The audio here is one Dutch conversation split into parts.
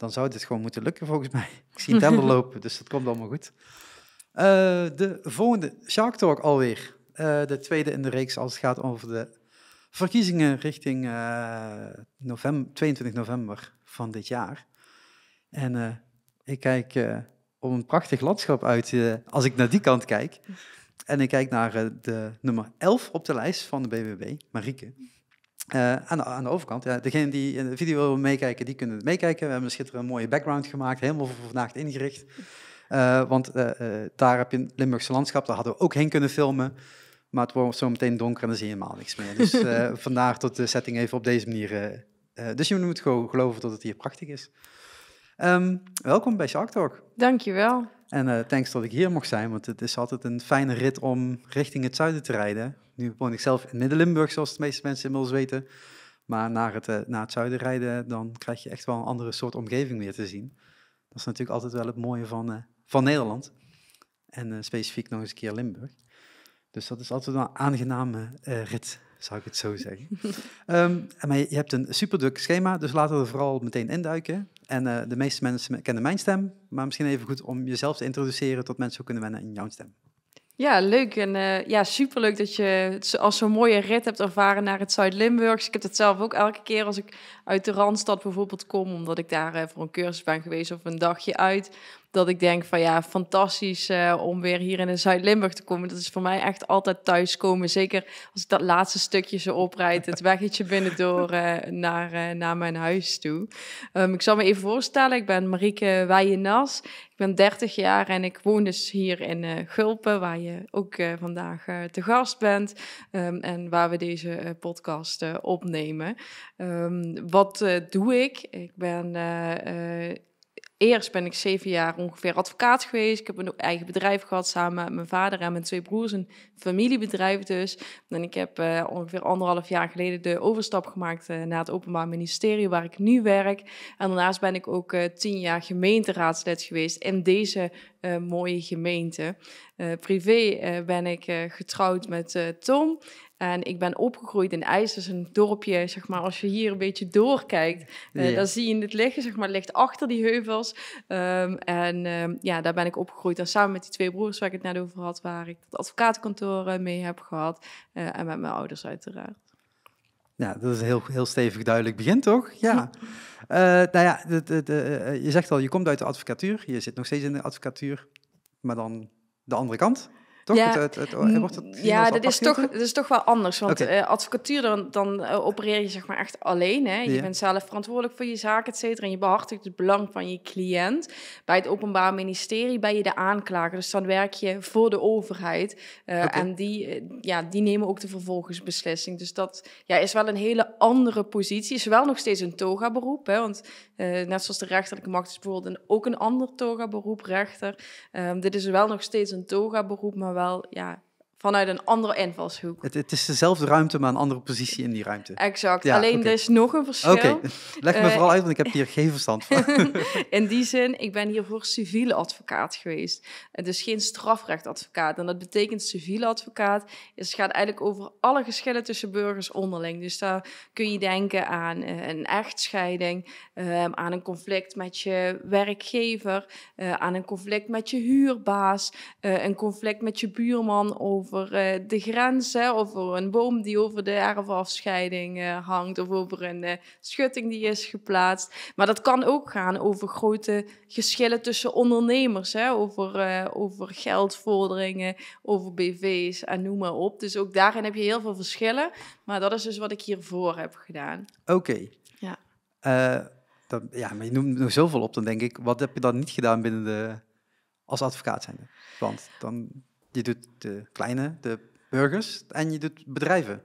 dan zou dit gewoon moeten lukken volgens mij. Ik zie tellen lopen, dus dat komt allemaal goed. Eh, de volgende, Shark Talk alweer. Eh, de tweede in de reeks als het gaat over de verkiezingen richting eh, november, 22 november van dit jaar. En ik kijk op een prachtig landschap uit als ik naar die kant kijk. En ik kijk naar de nummer 11 op de lijst van de BBB, Marieke. Eh, aan, de, aan, de, overkant, ja, degenen die in de video wil meekijken, die kunnen het meekijken. We hebben een schitterende mooie background gemaakt, helemaal voor vandaag ingericht. Eh, want eh, daar heb je een Limburgse landschap, daar hadden we ook heen kunnen filmen. Maar het wordt zo meteen donker en dan zie je helemaal niks meer. Dus vandaar tot de setting even op deze manier. dus je moet gewoon geloven dat het hier prachtig is. Ehm, welkom bij Shark Talk. Dankjewel. En uh, thanks dat ik hier mocht zijn, want het is altijd een fijne rit om richting het zuiden te rijden. Nu woon ik zelf in Midden-Limburg, zoals de meeste mensen inmiddels weten. Maar naar het, eh, naar het zuiden rijden, dan krijg je echt wel een andere soort omgeving weer te zien. Dat is natuurlijk altijd wel het mooie van, eh, van Nederland. En specifiek nog eens een keer Limburg. Dus dat is altijd een aangename rit zou ik het zo zeggen. Ehm, maar je hebt een superduk schema, dus laten we vooral meteen induiken. En eh, de meeste mensen kennen mijn stem, maar misschien even goed om jezelf te introduceren tot mensen kunnen wennen in jouw stem. Ja, leuk. En eh, ja, superleuk dat je als zo'n mooie rit hebt ervaren naar het Zuid-Limburgs. Ik heb het zelf ook elke keer als ik uit de Randstad bijvoorbeeld kom, omdat ik daar eh, voor een cursus ben geweest of een dagje uit dat ik denk van ja, fantastisch eh, om weer hier in Zuid-Limburg te komen. Dat is voor mij echt altijd thuiskomen. Zeker als ik dat laatste stukje zo oprijd, het weggetje binnendoor uh, naar, eh, naar mijn huis toe. Ehm, ik zal me even voorstellen, ik ben Marieke Weijenas. Ik ben 30 jaar en ik woon dus hier in Gulpen, waar je ook vandaag te gast bent. Ehm, en waar we deze podcast opnemen. Ehm, wat doe ik? Ik ben eerst ben ik zeven jaar ongeveer advocaat geweest. Ik heb een eigen bedrijf gehad samen met mijn vader en mijn twee broers. Een familiebedrijf dus. En ik heb eh, ongeveer anderhalf jaar geleden de overstap gemaakt eh, naar het Openbaar Ministerie, waar ik nu werk. En daarnaast ben ik ook eh, tien jaar gemeenteraadslid geweest in deze mooie gemeente. privé ben ik getrouwd met Tom. En ik ben opgegroeid in IJs, dus een dorpje, zeg maar, als je hier een beetje doorkijkt, eh, dan zie je het liggen, zeg maar, het ligt achter die heuvels. Ehm, en ehm, ja, daar ben ik opgegroeid. En samen met die twee broers waar ik het net over had, waar ik het advocatenkantoor eh, mee heb gehad. Eh, en met mijn ouders uiteraard. Ja, nou, dat is een heel, heel stevig duidelijk begin, toch? Ja. nou ja, je zegt al, je komt uit de advocatuur. Je zit nog steeds in de advocatuur, maar dan de andere kant. Toch? Ja, ja dat, is toch, dat is toch wel anders. Want eh, advocatuur, dan, dan eh, opereer je zeg maar echt alleen. Hè? Je bent zelf verantwoordelijk voor je zaak, et cetera. En je behartigt het belang van je cliënt. Bij het Openbaar Ministerie ben je de aanklager. Dus dan werk je voor de overheid. Eh, en die, ja, die nemen ook de vervolgingsbeslissing. Dus dat ja, is wel een hele andere positie. Is wel nog steeds een toga-beroep. Hè? Want eh, net zoals de rechterlijke macht is dus bijvoorbeeld een, ook een ander toga-beroep rechter. Um, dit is wel nog steeds een toga-beroep, maar wel ja, vanuit een andere invalshoek. Het, het, is dezelfde ruimte, maar een andere positie in die ruimte. Exact. Alleen er is nog een verschil. Oké, leg me eh, vooral uit, want ik heb hier geen verstand van. in die zin, ik ben hiervoor civiele advocaat geweest. Het is geen strafrechtadvocaat. En dat betekent civiele advocaat. Het gaat eigenlijk over alle geschillen tussen burgers onderling. Dus daar kun je denken aan eh, een echtscheiding, ehm, aan een conflict met je werkgever, eh, aan een conflict met je huurbaas, een conflict met je buurman of over eh, de grenzen, over een boom die over de erfafscheiding eh, hangt, of over een eh, schutting die is geplaatst. Maar dat kan ook gaan over grote geschillen tussen ondernemers, hè, over, over geldvorderingen, over BV's en noem maar op. Dus ook daarin heb je heel veel verschillen. Maar dat is dus wat ik hiervoor heb gedaan. Oké. Ja. ja, maar je noemt nog zoveel op, dan denk ik, wat heb je dan niet gedaan binnen de, als advocaat zijn? Want dan je doet de kleine, de burgers en je doet bedrijven.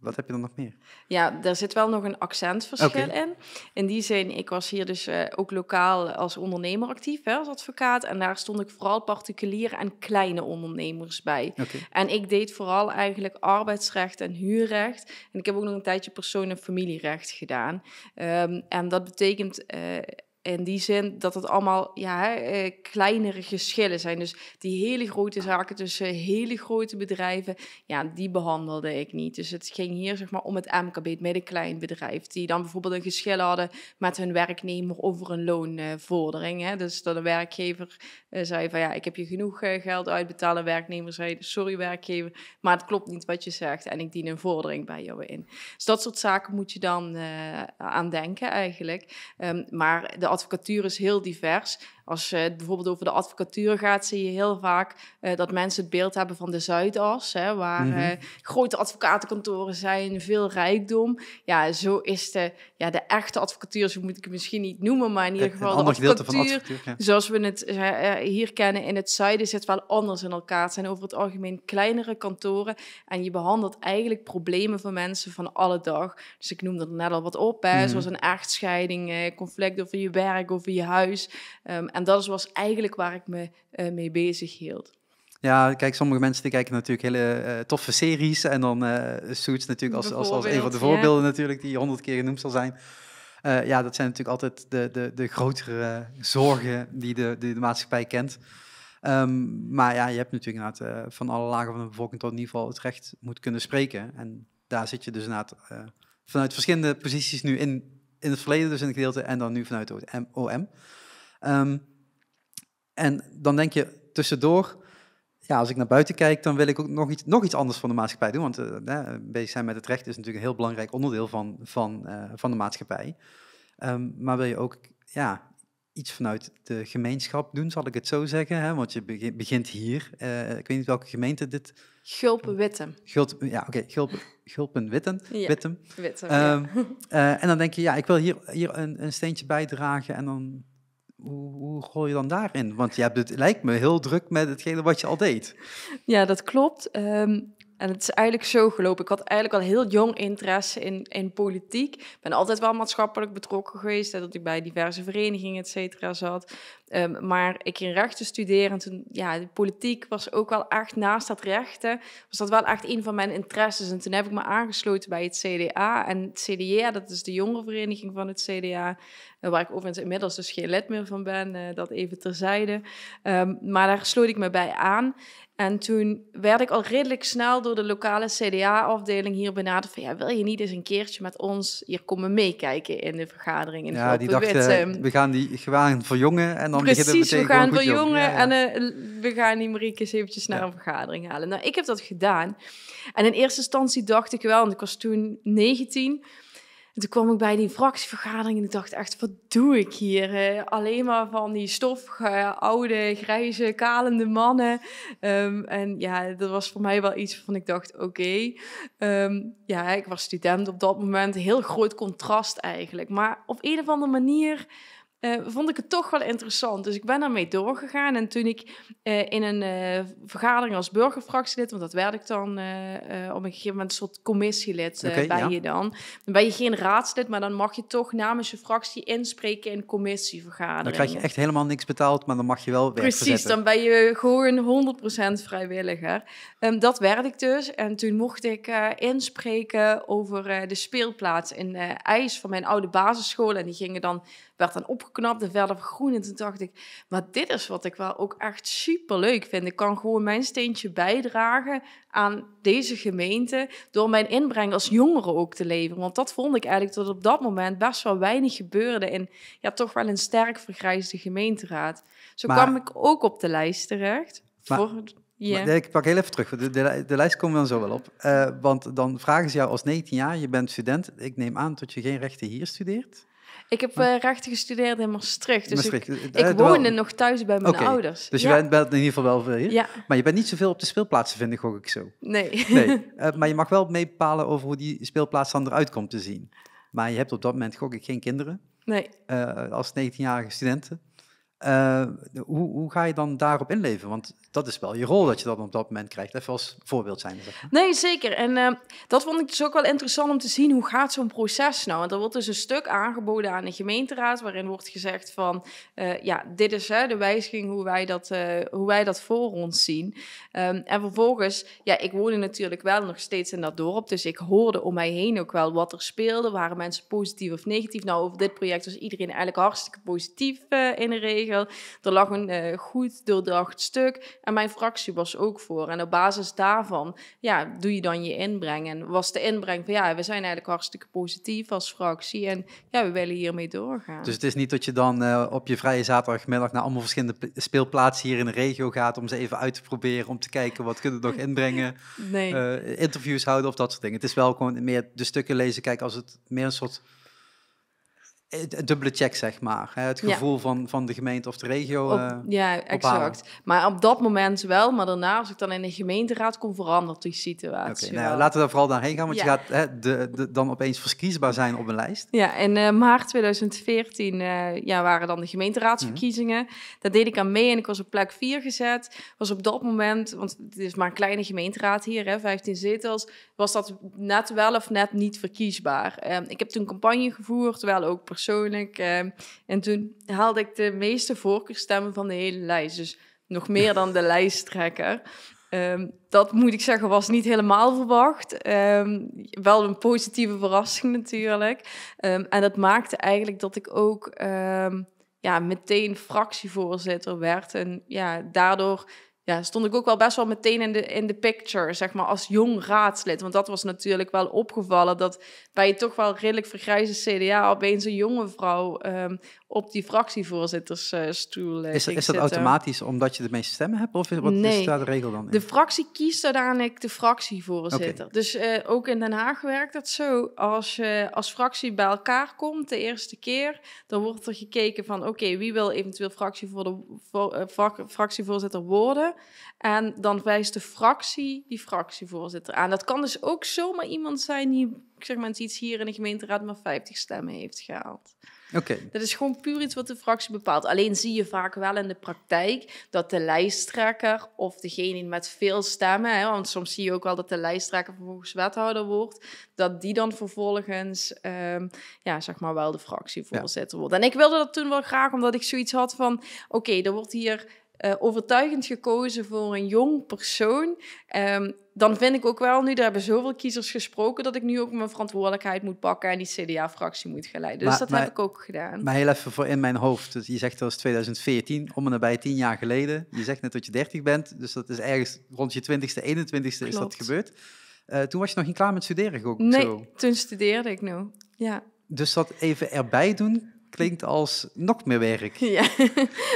Wat heb je dan nog meer? Ja, daar zit wel nog een accentverschil in. In die zin, ik was hier dus eh, ook lokaal als ondernemer actief, hè, als advocaat. En daar stond ik vooral particuliere en kleine ondernemers bij. En ik deed vooral eigenlijk arbeidsrecht en huurrecht. En ik heb ook nog een tijdje persoon- en familierecht gedaan. Ehm, en dat betekent eh, in die zin dat het allemaal ja, eh, kleinere geschillen zijn. Dus die hele grote zaken tussen hele grote bedrijven, ja, die behandelde ik niet. Dus het ging hier zeg maar, om het MKB, het bedrijf Die dan bijvoorbeeld een geschil hadden met hun werknemer over een loonvordering. Hè. Dus dat een werkgever eh, zei van ja, ik heb je genoeg eh, geld uitbetalen. werknemer zei sorry werkgever, maar het klopt niet wat je zegt en ik dien een vordering bij jou in. Dus dat soort zaken moet je dan uh, aan denken eigenlijk. Ehm, maar de advocatuur is heel divers. Als het bijvoorbeeld over de advocatuur gaat, zie je heel vaak eh, dat mensen het beeld hebben van de Zuidas, hè, waar mhm. eh, grote advocatenkantoren zijn, veel rijkdom. Ja, zo is de, ja, de echte advocatuur, zo moet ik het misschien niet noemen, maar in ieder geval de advocatuur, van advocatuur zoals we het eh, hier kennen in het zuiden, zit wel anders in elkaar. Het zijn over het algemeen kleinere kantoren en je behandelt eigenlijk problemen van mensen van alle dag. Dus ik noemde er net al wat op, hè, mhm. zoals een echtscheiding, conflict over je werk, over je huis. Ehm, en dat was eigenlijk waar ik me eh, mee bezig hield. Ja, kijk, sommige mensen die kijken natuurlijk hele eh, toffe series. En dan uh, eh, Suits natuurlijk als, als, als een van de voorbeelden natuurlijk die honderd keer genoemd zal zijn. ja, dat zijn natuurlijk altijd de, de, de grotere zorgen die de, de maatschappij kent. Ehm, maar ja, je hebt natuurlijk van alle lagen van de bevolking tot in ieder geval het recht moet kunnen spreken. En daar zit je dus inderdaad vanuit verschillende posities nu in, in het verleden dus in het gedeelte en dan nu vanuit het OM. Ehm, en dan denk je tussendoor, ja, als ik naar buiten kijk, dan wil ik ook nog iets, nog iets anders van de maatschappij doen. Want eh, bezig zijn met het recht is natuurlijk een heel belangrijk onderdeel van, van, eh, van de maatschappij. Ehm, maar wil je ook ja, iets vanuit de gemeenschap doen, zal ik het zo zeggen. Hè? Want je begint hier. Eh, ik weet niet welke gemeente dit... gulpen witten ja, oké. Okay. Gulpen, Gulpen-Witten. Ehm, en dan denk je, ja, ik wil hier, hier een, een steentje bijdragen en dan hoe, gooi je dan daarin? Want je hebt het lijkt me heel druk met hetgene wat je al deed. Ja, dat klopt. Ehm, en het is eigenlijk zo gelopen. Ik had eigenlijk al heel jong interesse in, in politiek. Ik ben altijd wel maatschappelijk betrokken geweest. Dat ik bij diverse verenigingen, et cetera, zat. Ehm, maar ik ging rechten studeren. En toen, ja, de politiek was ook wel echt naast dat rechten. Was dat wel echt een van mijn interesses. En toen heb ik me aangesloten bij het CDA. En het CDA, dat is de jongerenvereniging van het CDA. Eh, waar ik overigens inmiddels dus geen lid meer van ben. Eh, dat even terzijde. Ehm, maar daar sloot ik me bij aan. En toen werd ik al redelijk snel door de lokale CDA-afdeling hier benaderd van... Ja, wil je niet eens een keertje met ons hier komen meekijken in de vergadering in Ja, die dachten, ehm, we gaan die voor verjongen en dan Precies, beginnen we, we gaan verjongen ja, en eh, we gaan die Marieke eens eventjes naar een vergadering halen. Nou, ik heb dat gedaan. En in eerste instantie dacht ik wel, want ik was toen 19 toen kwam ik bij die fractievergadering en ik dacht echt, wat doe ik hier? alleen maar van die stoffige, oude, grijze, kalende mannen. Ehm, en ja, dat was voor mij wel iets waarvan ik dacht, oké. Ehm, ja, ik was student op dat moment. Heel groot contrast eigenlijk. Maar op een of andere manier eh, vond ik het toch wel interessant. Dus ik ben daarmee doorgegaan. En toen ik eh, in een eh, vergadering als burgerfractielid, want dat werd ik dan op een gegeven moment een soort commissielid okay, bij je dan. Dan ben je geen raadslid, maar dan mag je toch namens je fractie inspreken in commissievergaderingen. Dan krijg je echt helemaal niks betaald, maar dan mag je wel Precies, dan ben je gewoon 100% vrijwilliger. Um, dat werd ik dus. En toen mocht ik inspreken over de speelplaats in IJs van mijn oude basisschool. En die gingen dan werd dan opgeknapt en verder groen. En toen dacht ik, maar dit is wat ik wel ook echt super leuk vind. Ik kan gewoon mijn steentje bijdragen aan deze gemeente door mijn inbreng als jongere ook te leveren. Want dat vond ik eigenlijk tot op dat moment best wel weinig gebeurde in ja, toch wel een sterk vergrijsde gemeenteraad. Zo kwam ik ook op de lijst terecht. Maar, voor, yeah. ik pak heel even terug, de, de, lijst komen we dan zo wel op. Eh, want dan vragen ze jou als 19 jaar, je bent student. Ik neem aan dat je geen rechten hier studeert. Ik heb uh, rechten gestudeerd in Maastricht. Dus ik, eh, ik eh, woonde nog thuis bij mijn ouders. Dus je bent in ieder geval wel veel Ja. Maar je bent niet zoveel op de speelplaatsen, vind ik, gok ik zo. Nee. nee. maar je mag wel mee over hoe die speelplaats dan eruit komt te zien. Maar je hebt op dat moment, gok ik, geen kinderen. Nee. als 19-jarige studenten. Eh, hoe, hoe, ga je dan daarop inleven? Want dat is wel je rol dat je dat op dat moment krijgt. Even als voorbeeld zijn. Zeg maar. Nee, zeker. En eh, dat vond ik dus ook wel interessant om te zien. Hoe gaat zo'n proces nou? Want er wordt dus een stuk aangeboden aan de gemeenteraad... waarin wordt gezegd van... Eh, ja, dit is hè, de wijziging hoe wij dat, hoe wij dat voor ons zien. Ehm, en vervolgens... Ja, ik woonde natuurlijk wel nog steeds in dat dorp. Dus ik hoorde om mij heen ook wel wat er speelde. Waren mensen positief of negatief? Nou, over dit project was iedereen eigenlijk hartstikke positief in de regio. Er lag een eh, goed doordacht stuk en mijn fractie was ook voor. En op basis daarvan ja, doe je dan je inbreng. En was de inbreng van ja, we zijn eigenlijk hartstikke positief als fractie en ja, we willen hiermee doorgaan. Dus het is niet dat je dan eh, op je vrije zaterdagmiddag naar allemaal verschillende speelplaatsen hier in de regio gaat om ze even uit te proberen, om te kijken wat kunnen we nog inbrengen, nee. Eh, interviews houden of dat soort dingen. Het is wel gewoon meer de stukken lezen, kijk als het meer een soort het eh, dubbele check, zeg maar. Het gevoel van, van de gemeente of de regio. Eh, ja, exact. Maar op dat moment wel, maar daarna, als ik dan in de gemeenteraad kom, verandert die situatie. nou, laten we daar vooral heen gaan, want je gaat hè, de, dan opeens verkiesbaar zijn op een lijst. Ja, in eh, maart 2014 ja, waren dan de gemeenteraadsverkiezingen. Mhm. Daar deed ik aan mee en ik was op plek 4 gezet. Was op dat moment, want het is maar een kleine gemeenteraad hier, hè, 15 zetels, was dat net wel of net niet verkiesbaar. Ehm, ik heb toen campagne gevoerd, terwijl ook persoonlijk. Ehm, en toen haalde ik de meeste voorkeurstemmen van de hele lijst. Dus nog meer dan de lijsttrekker. Ehm, dat moet ik zeggen, was niet helemaal verwacht. Ehm, wel een positieve verrassing natuurlijk. en dat maakte eigenlijk dat ik ook ja, meteen fractievoorzitter werd. En ja, daardoor ja, stond ik ook wel best wel meteen in de, in de picture, zeg maar, als jong raadslid. Want dat was natuurlijk wel opgevallen dat bij toch wel redelijk vergrijze CDA opeens een jonge vrouw ehm, op die fractievoorzittersstoel eh, uh, is, is dat eh, automatisch omdat je de meeste stemmen hebt? Of is, wat is daar de regel dan in? De fractie kiest uiteindelijk de fractievoorzitter. Dus eh, ook in Den Haag werkt dat zo. Als je als fractie bij elkaar komt de eerste keer, dan wordt er gekeken van oké, wie wil eventueel fractievoor, voor, fractievoorzitter worden? En dan wijst de fractie die fractievoorzitter aan. Dat kan dus ook zomaar iemand zijn die, ik zeg maar iets, hier in de gemeenteraad maar 50 stemmen heeft gehaald. Oké. Dat is gewoon puur iets wat de fractie bepaalt. Alleen zie je vaak wel in de praktijk dat de lijsttrekker of degene met veel stemmen, hè, want soms zie je ook wel dat de lijsttrekker vervolgens wethouder wordt, dat die dan vervolgens, ehm, ja, zeg maar wel de fractievoorzitter wordt. En ik wilde dat toen wel graag, omdat ik zoiets had van, oké, okay, er wordt hier eh, overtuigend gekozen voor een jong persoon. Ehm, dan vind ik ook wel, nu daar hebben zoveel kiezers gesproken, dat ik nu ook mijn verantwoordelijkheid moet pakken en die CDA-fractie moet geleiden. Dus dat heb ik ook gedaan. Maar heel even voor in mijn hoofd. Dus je zegt dat is 2014, om en nabij tien jaar geleden. Je zegt net dat je 30 bent, dus dat is ergens rond je 20ste, 21ste is dat gebeurd. Eh, toen was je nog niet klaar met studeren, ook nee, toen studeerde ik nog, ja. Dus dat even erbij doen, klinkt als nog meer werk. Ja,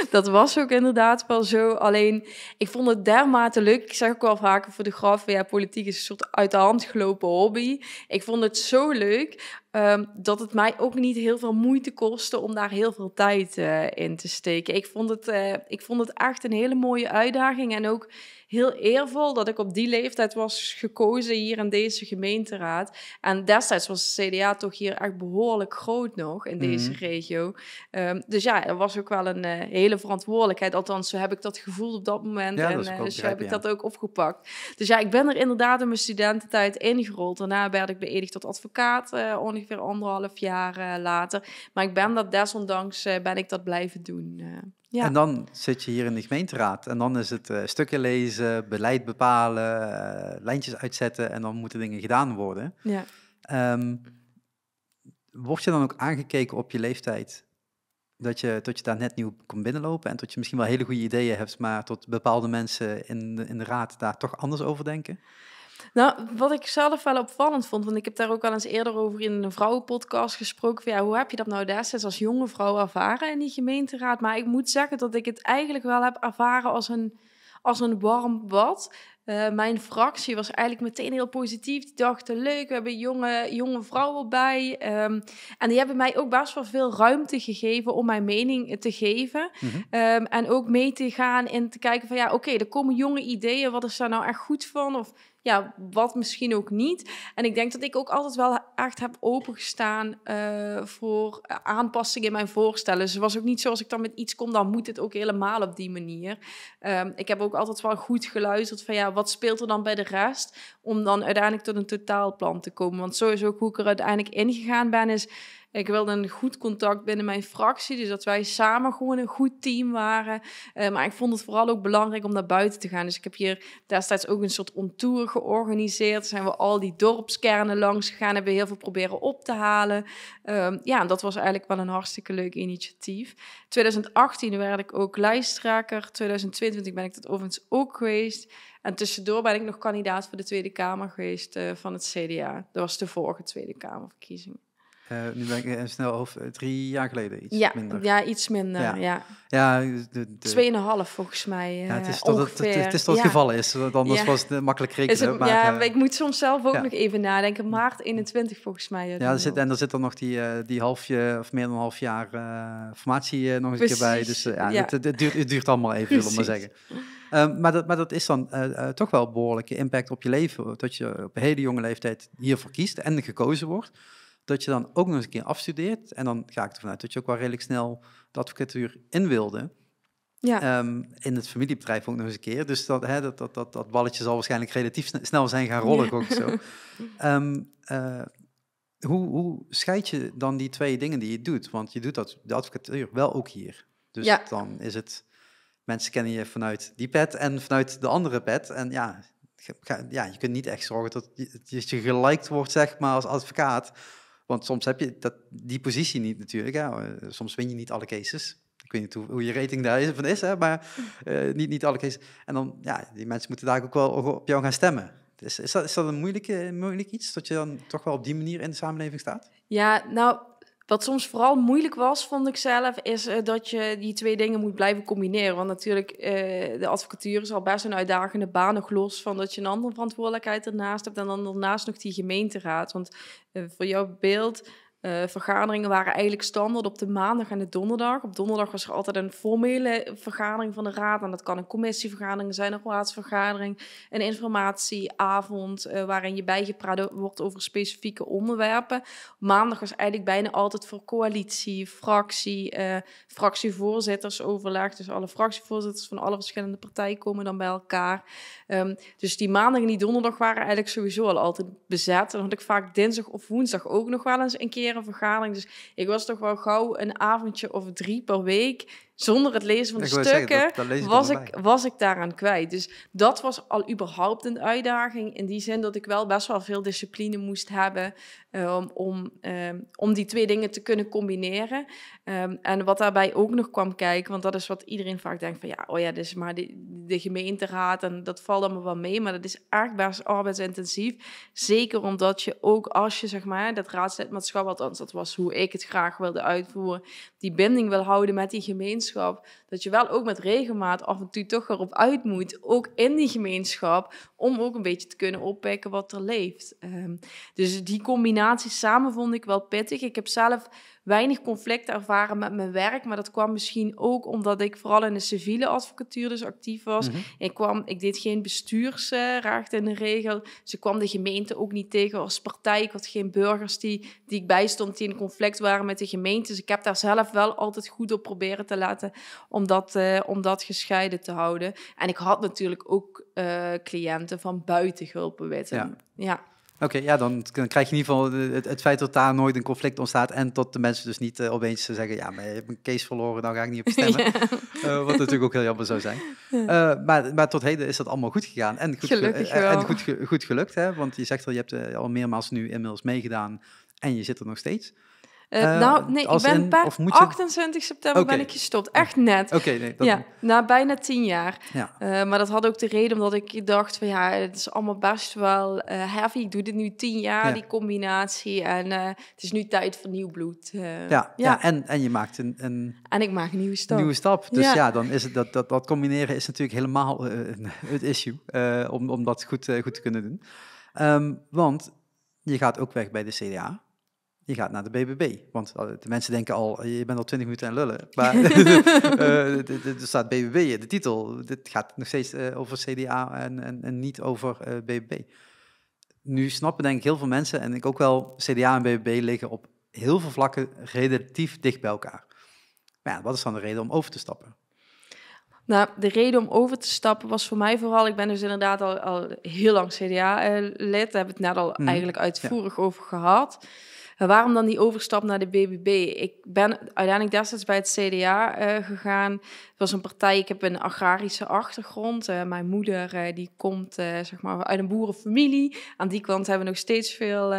dat was ook inderdaad wel zo. Alleen, ik vond het dermate leuk. Ik zeg ook wel vaker voor de graf, politiek is een soort uit de hand gelopen hobby. Ik vond het zo leuk. Ehm, dat het mij ook niet heel veel moeite kostte om daar heel veel tijd eh, in te steken. Ik vond, het, eh, ik vond het echt een hele mooie uitdaging en ook heel eervol dat ik op die leeftijd was gekozen hier in deze gemeenteraad. En destijds was de CDA toch hier echt behoorlijk groot nog in deze mhm. regio. Ehm, dus ja, er was ook wel een eh, hele verantwoordelijkheid. Althans, zo heb ik dat gevoeld op dat moment en dus zo heb ik dat ook opgepakt. Dus ja, ik ben er inderdaad in mijn studententijd ingerold. Daarna werd ik beëdigd tot advocaat uh, ongeveer anderhalf jaar eh, later. Maar ik ben dat desondanks eh, ben ik dat blijven doen. Eh, ja. En dan zit je hier in de gemeenteraad. En dan is het stukken lezen, beleid bepalen, lijntjes uitzetten en dan moeten dingen gedaan worden. Ja. Ehm, word je dan ook aangekeken op je leeftijd? Dat je, dat je daar net nieuw komt binnenlopen en dat je misschien wel hele goede ideeën hebt, maar tot bepaalde mensen in de, in de raad daar toch anders over denken? Nou, wat ik zelf wel opvallend vond, want ik heb daar ook al eens eerder over in een vrouwenpodcast gesproken. Van, ja, hoe heb je dat nou destijds als jonge vrouw ervaren in die gemeenteraad? Maar ik moet zeggen dat ik het eigenlijk wel heb ervaren als een, als een warm bad. Eh, mijn fractie was eigenlijk meteen heel positief. Die dachten, leuk, we hebben jonge, jonge vrouwen bij. Ehm, en die hebben mij ook best wel veel ruimte gegeven om mijn mening te geven. Mhm. Ehm, en ook mee te gaan en te kijken van, ja, oké, er komen jonge ideeën. Wat is daar nou echt goed van? Of ja, wat misschien ook niet. En ik denk dat ik ook altijd wel echt heb opengestaan uh, voor aanpassingen in mijn voorstellen. Dus was ook niet zoals ik dan met iets kom, dan moet het ook helemaal op die manier. Ehm, ik heb ook altijd wel goed geluisterd van ja, wat speelt er dan bij de rest? Om dan uiteindelijk tot een totaalplan te komen. Want sowieso hoe ik er uiteindelijk ingegaan ben is ik wilde een goed contact binnen mijn fractie, dus dat wij samen gewoon een goed team waren. Eh, maar ik vond het vooral ook belangrijk om naar buiten te gaan. Dus ik heb hier destijds ook een soort ontour georganiseerd. Zijn we al die dorpskernen langs gegaan, hebben we heel veel proberen op te halen. Ehm, ja, dat was eigenlijk wel een hartstikke leuk initiatief. 2018 werd ik ook lijsttrekker. 2022 ben ik dat overigens ook geweest. En tussendoor ben ik nog kandidaat voor de Tweede Kamer geweest eh, van het CDA. Dat was de vorige Tweede Kamerverkiezing. Eh, nu ben ik een eh, snel over eh, drie jaar geleden iets ja, minder. Ja, iets minder, ja. ja. ja de, Tweeënhalf volgens mij, ja, het is tot het, het, is tot geval is, anders was het makkelijk rekenen. maar, ja, ik moet soms zelf ook nog even nadenken. Maart 21 volgens mij. Ja, zit, en er zit dan nog die, uh, die halfje, of meer dan een half jaar formatie nog eens een keer bij. Dus ja, het, duurt, het duurt allemaal even, wil ik maar zeggen. Ehm, maar, dat, maar dat is dan toch wel behoorlijke impact op je leven. Dat je op een hele jonge leeftijd hiervoor kiest en gekozen wordt dat je dan ook nog eens een keer afstudeert. En dan ga ik ervan uit dat je ook wel redelijk snel de advocatuur in wilde. Ja. Ehm, in het familiebedrijf ook nog eens een keer. Dus dat, hè, dat, dat, dat, balletje zal waarschijnlijk relatief snel zijn gaan rollen. Ook zo. Ehm, eh, hoe, hoe scheid je dan die twee dingen die je doet? Want je doet dat, de advocatuur wel ook hier. Dus ja. dan is het, mensen kennen je vanuit die pet en vanuit de andere pet. En ja, ja je kunt niet echt zorgen dat je, geliked wordt, zeg maar, als advocaat. Want soms heb je dat, die positie niet natuurlijk. Ja. Eh, soms win je niet alle cases. Ik weet niet hoe, hoe je rating daarvan is, hè, maar eh, niet, niet alle cases. En dan, ja, die mensen moeten daar ook wel op jou gaan stemmen. Dus is dat, is dat een moeilijk iets, dat je dan toch wel op die manier in de samenleving staat? Ja, nou, wat soms vooral moeilijk was, vond ik zelf, is eh, dat je die twee dingen moet blijven combineren. Want natuurlijk, eh, de advocatuur is al best een uitdagende baan, nog los van dat je een andere verantwoordelijkheid ernaast hebt. En dan daarnaast nog die gemeenteraad. Want eh, voor jouw beeld eh, vergaderingen waren eigenlijk standaard op de maandag en de donderdag. Op donderdag was er altijd een formele vergadering van de raad. En dat kan een commissievergadering zijn, een raadsvergadering, een informatieavond eh, waarin je bijgepraat wordt over specifieke onderwerpen. Maandag was eigenlijk bijna altijd voor coalitie, fractie, eh, fractievoorzitters overleg. Dus alle fractievoorzitters van alle verschillende partijen komen dan bij elkaar. Ehm, dus die maandag en die donderdag waren eigenlijk sowieso al altijd bezet. dan had ik vaak dinsdag of woensdag ook nog wel eens een keer een vergadering. Dus ik was toch wel gauw een avondje of drie per week zonder het lezen van de stukken was, ik, was ik daaraan kwijt. Dus dat was al überhaupt een uitdaging. In die zin dat ik wel best wel veel discipline moest hebben um, om, ehm, om die twee dingen te kunnen combineren. Ehm, en wat daarbij ook nog kwam kijken, want dat is wat iedereen vaak denkt van ja, oh ja, dus maar de, de gemeenteraad en dat valt allemaal wel mee. Maar dat is echt best arbeidsintensief. Zeker omdat je ook als je zeg maar dat raadslidmaatschap, althans dat was hoe ik het graag wilde uitvoeren, die binding wil houden met die gemeenschap 12 dat je wel ook met regelmaat af en toe toch erop uit moet, ook in die gemeenschap, om ook een beetje te kunnen oppikken wat er leeft. Ehm, dus die combinatie samen vond ik wel pittig. Ik heb zelf weinig conflicten ervaren met mijn werk, maar dat kwam misschien ook omdat ik vooral in de civiele advocatuur dus actief was. Mm Ik, kwam, ik deed geen bestuursrecht in de regel, Ze kwam de gemeente ook niet tegen als partij. Ik had geen burgers die, die ik bijstond die in conflict waren met de gemeente. Dus ik heb daar zelf wel altijd goed op proberen te laten om om dat, eh, om dat gescheiden te houden. En ik had natuurlijk ook eh, cliënten van buiten weten. Ja. ja. Oké, ja, dan, dan, krijg je in ieder geval het, feit dat daar nooit een conflict ontstaat en tot de mensen dus niet uh, opeens zeggen, ja, maar je hebt een case verloren, nou ga ik niet op stemmen. wat natuurlijk ook heel jammer zou zijn. maar, maar tot heden is dat allemaal goed gegaan en goed, Gelukkig en goed, gelukt, hè? want je zegt al, je hebt al meermaals nu inmiddels meegedaan en je zit er nog steeds. Eh, ehm, nou, nee, ik ben per 28 september ben ik gestopt. Echt net. Oké, nee, dat... ja, na bijna tien jaar. Eh, maar dat had ook de reden omdat ik dacht van ja, het is allemaal best wel eh, heavy. Ik doe dit nu tien jaar, die combinatie. En het is nu tijd voor nieuw bloed. ja, ja. en, en je maakt een, een... En ik maak een nieuwe stap. Nieuwe stap. Dus ja, dan is het dat, dat, dat combineren is natuurlijk helemaal het issue. om, om dat goed, goed te kunnen doen. Ehm, want je gaat ook weg bij de CDA je gaat naar de BBB. Want eh, de mensen denken al, eh, je bent al twintig minuten aan lullen. Maar eh, er staat BBB in de titel. Dit gaat nog steeds over CDA en, en, en niet over BBB. Nu snappen denk ik heel veel mensen, en ik ook wel, CDA en BBB liggen op heel veel vlakken relatief dicht bij elkaar. Maar ja, wat is dan de reden om over te stappen? Nou, de reden om over te stappen was voor mij vooral... Ik ben dus inderdaad al, al heel lang CDA-lid. Daar hebben het net al hmm. eigenlijk uitvoerig over gehad waarom dan die overstap naar de BBB? Ik ben uiteindelijk destijds bij het CDA eh, gegaan. Het was een partij, ik heb een agrarische achtergrond. Eh, mijn moeder eh, die komt zeg maar uit een boerenfamilie. Aan die kant hebben we nog steeds veel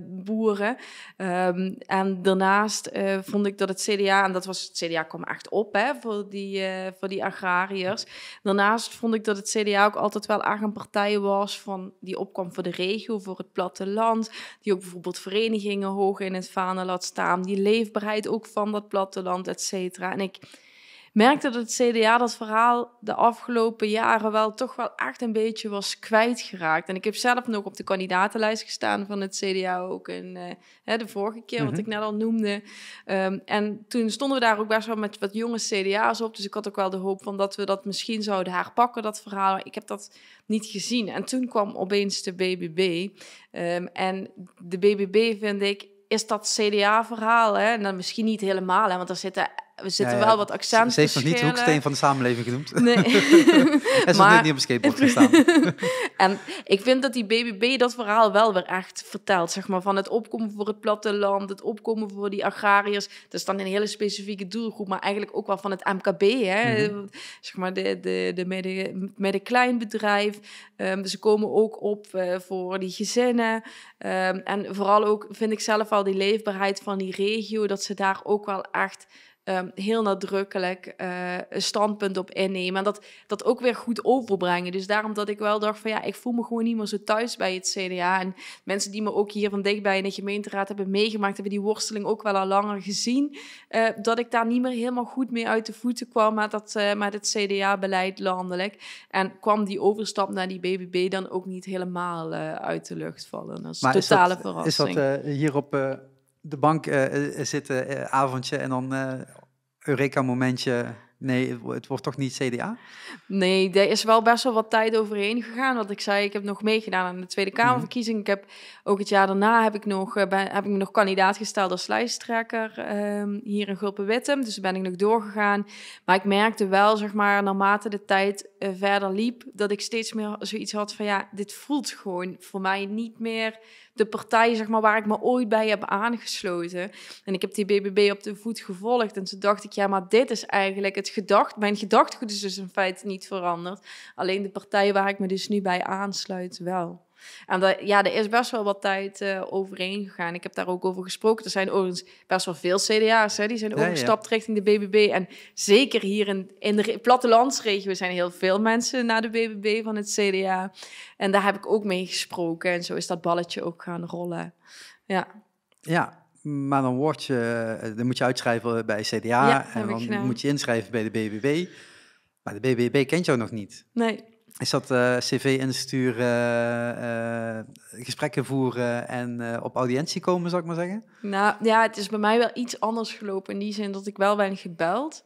boeren. Ehm, en daarnaast vond ik dat het CDA, en dat was het CDA kwam echt op hè, voor, die, voor die agrariërs. Daarnaast vond ik dat het CDA ook altijd wel erg een partij was van, die opkwam voor de regio, voor het platteland. Die ook bijvoorbeeld verenigingen hoog in het vaandel laat staan. Die leefbaarheid ook van dat platteland, et cetera. En ik merkte dat het CDA dat verhaal de afgelopen jaren wel toch wel echt een beetje was kwijtgeraakt. En ik heb zelf nog op de kandidatenlijst gestaan van het CDA ook in, eh, de vorige keer, wat mhm. ik net al noemde. Ehm, en toen stonden we daar ook best wel met wat jonge CDA's op. Dus ik had ook wel de hoop van dat we dat misschien zouden herpakken, dat verhaal. maar Ik heb dat niet gezien. En toen kwam opeens de BBB. Ehm, en de BBB vind ik is dat CDA-verhaal. En nou, dan misschien niet helemaal, hè, want er zitten we zitten wel wat accenten. Ze heeft nog niet hoeksteen van de samenleving genoemd. Nee. en ze heeft niet op een skateboard gestaan. en ik vind dat die BBB dat verhaal wel weer echt vertelt. Zeg maar, van het opkomen voor het platteland, het opkomen voor die agrariërs. Dat is dan een hele specifieke doelgroep, maar eigenlijk ook wel van het MKB. Hè? Mhm. Zeg maar, de, de, de midden, middenkleinbedrijf. Um, ehm, ze komen ook op eh, voor die gezinnen. Ehm, en vooral ook, vind ik zelf al, die leefbaarheid van die regio. Dat ze daar ook wel echt Ehm, heel nadrukkelijk eh, een standpunt op innemen. En dat, dat ook weer goed overbrengen. Dus daarom dat ik wel dacht van ja, ik voel me gewoon niet meer zo thuis bij het CDA. En mensen die me ook hier van dichtbij in de gemeenteraad hebben meegemaakt, hebben die worsteling ook wel al langer gezien. Eh, dat ik daar niet meer helemaal goed mee uit de voeten kwam met, dat, eh, met het CDA-beleid landelijk. En kwam die overstap naar die BBB dan ook niet helemaal uit de lucht vallen. Dat is maar totale is verrassing. Is dat hierop de bank eh, eh, zitten, eh, avondje en dan Eureka-momentje. Nee, het wordt toch niet CDA? Nee, er is wel best wel wat tijd overheen gegaan. Wat ik zei, ik heb nog meegedaan aan de Tweede mhm. Kamerverkiezing. Ik heb ook het jaar daarna heb ik, nog, heb ik nog kandidaat gesteld als lijsttrekker ehm, hier in gulpen Gulpenwittem. Dus ben ik nog doorgegaan. Maar ik merkte wel, zeg maar, naarmate de tijd eh, verder liep, dat ik steeds meer zoiets had van ja, dit voelt gewoon voor mij niet meer de partij zeg maar, waar ik me ooit bij heb aangesloten. En ik heb die BBB op de voet gevolgd en toen dacht ik ja, maar dit is eigenlijk het gedacht, mijn gedachtegoed is dus in feite niet veranderd. Alleen de partij waar ik me dus nu bij aansluit wel. En dat, ja, er is best wel wat tijd eh, overheen gegaan. Ik heb daar ook over gesproken. Er zijn overigens best wel veel CDA's, hè, die zijn ja, overgestapt richting de BBB. En zeker hier in, in de plattelandsregio zijn heel veel mensen naar de BBB van het CDA. En daar heb ik ook mee gesproken. En zo is dat balletje ook gaan rollen. Ja. Ja, maar dan, word je, eh, dan moet je uitschrijven bij CDA en dan moet je inschrijven bij de BBB. Maar de BBB kent jou nog niet. Nee is dat eh, cv insturen, eh, eh, gesprekken voeren en op audiëntie komen, zou ik maar zeggen? Nou ja, het is bij mij wel iets anders gelopen in die zin dat ik wel ben gebeld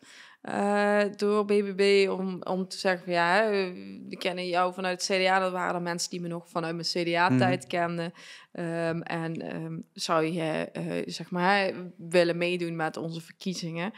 door BBB om, om te zeggen van ja, we kennen jou vanuit CDA. Dat waren mensen die me nog vanuit mijn CDA-tijd mhm. kenden. Ehm, en ehm, zou je zeg maar willen meedoen met onze verkiezingen?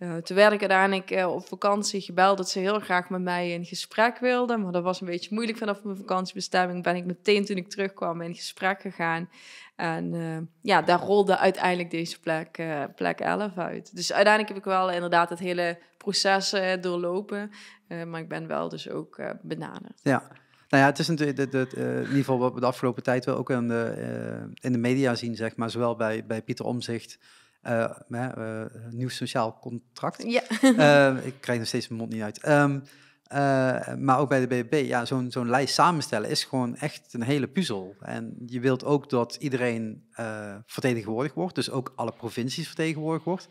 Eh, toen werd ik uiteindelijk eh, op vakantie gebeld dat ze heel graag met mij in gesprek wilden. Maar dat was een beetje moeilijk vanaf mijn vakantiebestemming. Ben ik meteen toen ik terugkwam in gesprek gegaan. En eh, ja, daar rolde uiteindelijk deze plek, plek 11 uit. Dus uiteindelijk heb ik wel inderdaad het hele proces doorlopen. maar ik ben wel dus ook benaderd. Ja. Nou ja, het is natuurlijk de, de, in ieder geval wat we de afgelopen tijd wel ook in de, in de media zien, zeg maar, zowel bij, bij Pieter Omzicht eh, eh, nieuw sociaal contract. Ja. Eh, ik krijg nog steeds mijn mond niet uit. Ehm, maar ook bij de BBB, ja, zo'n lijst samenstellen is gewoon echt een hele puzzel. En je wilt ook dat iedereen uh, vertegenwoordigd wordt, dus ook alle provincies vertegenwoordigd wordt.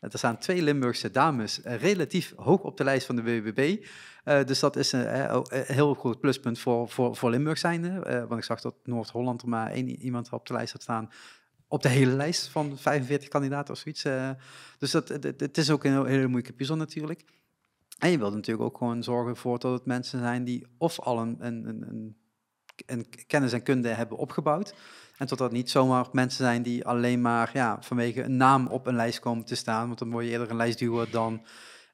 er staan twee Limburgse dames relatief hoog op de lijst van de BBB. dus dat is een, heel groot pluspunt voor, voor, voor Limburg zijnde. want ik zag dat Noord-Holland er maar één iemand op de lijst had staan op de hele lijst van 45 kandidaten of zoiets. Eh. dus dat, het, is ook een hele moeilijke puzzel natuurlijk. En je wilt natuurlijk ook gewoon zorgen voor dat het mensen zijn die of al een, een, een, een kennis en kunde hebben opgebouwd. En tot dat niet zomaar mensen zijn die alleen maar ja, vanwege een naam op een lijst komen te staan. Want dan word je eerder een lijstduwer dan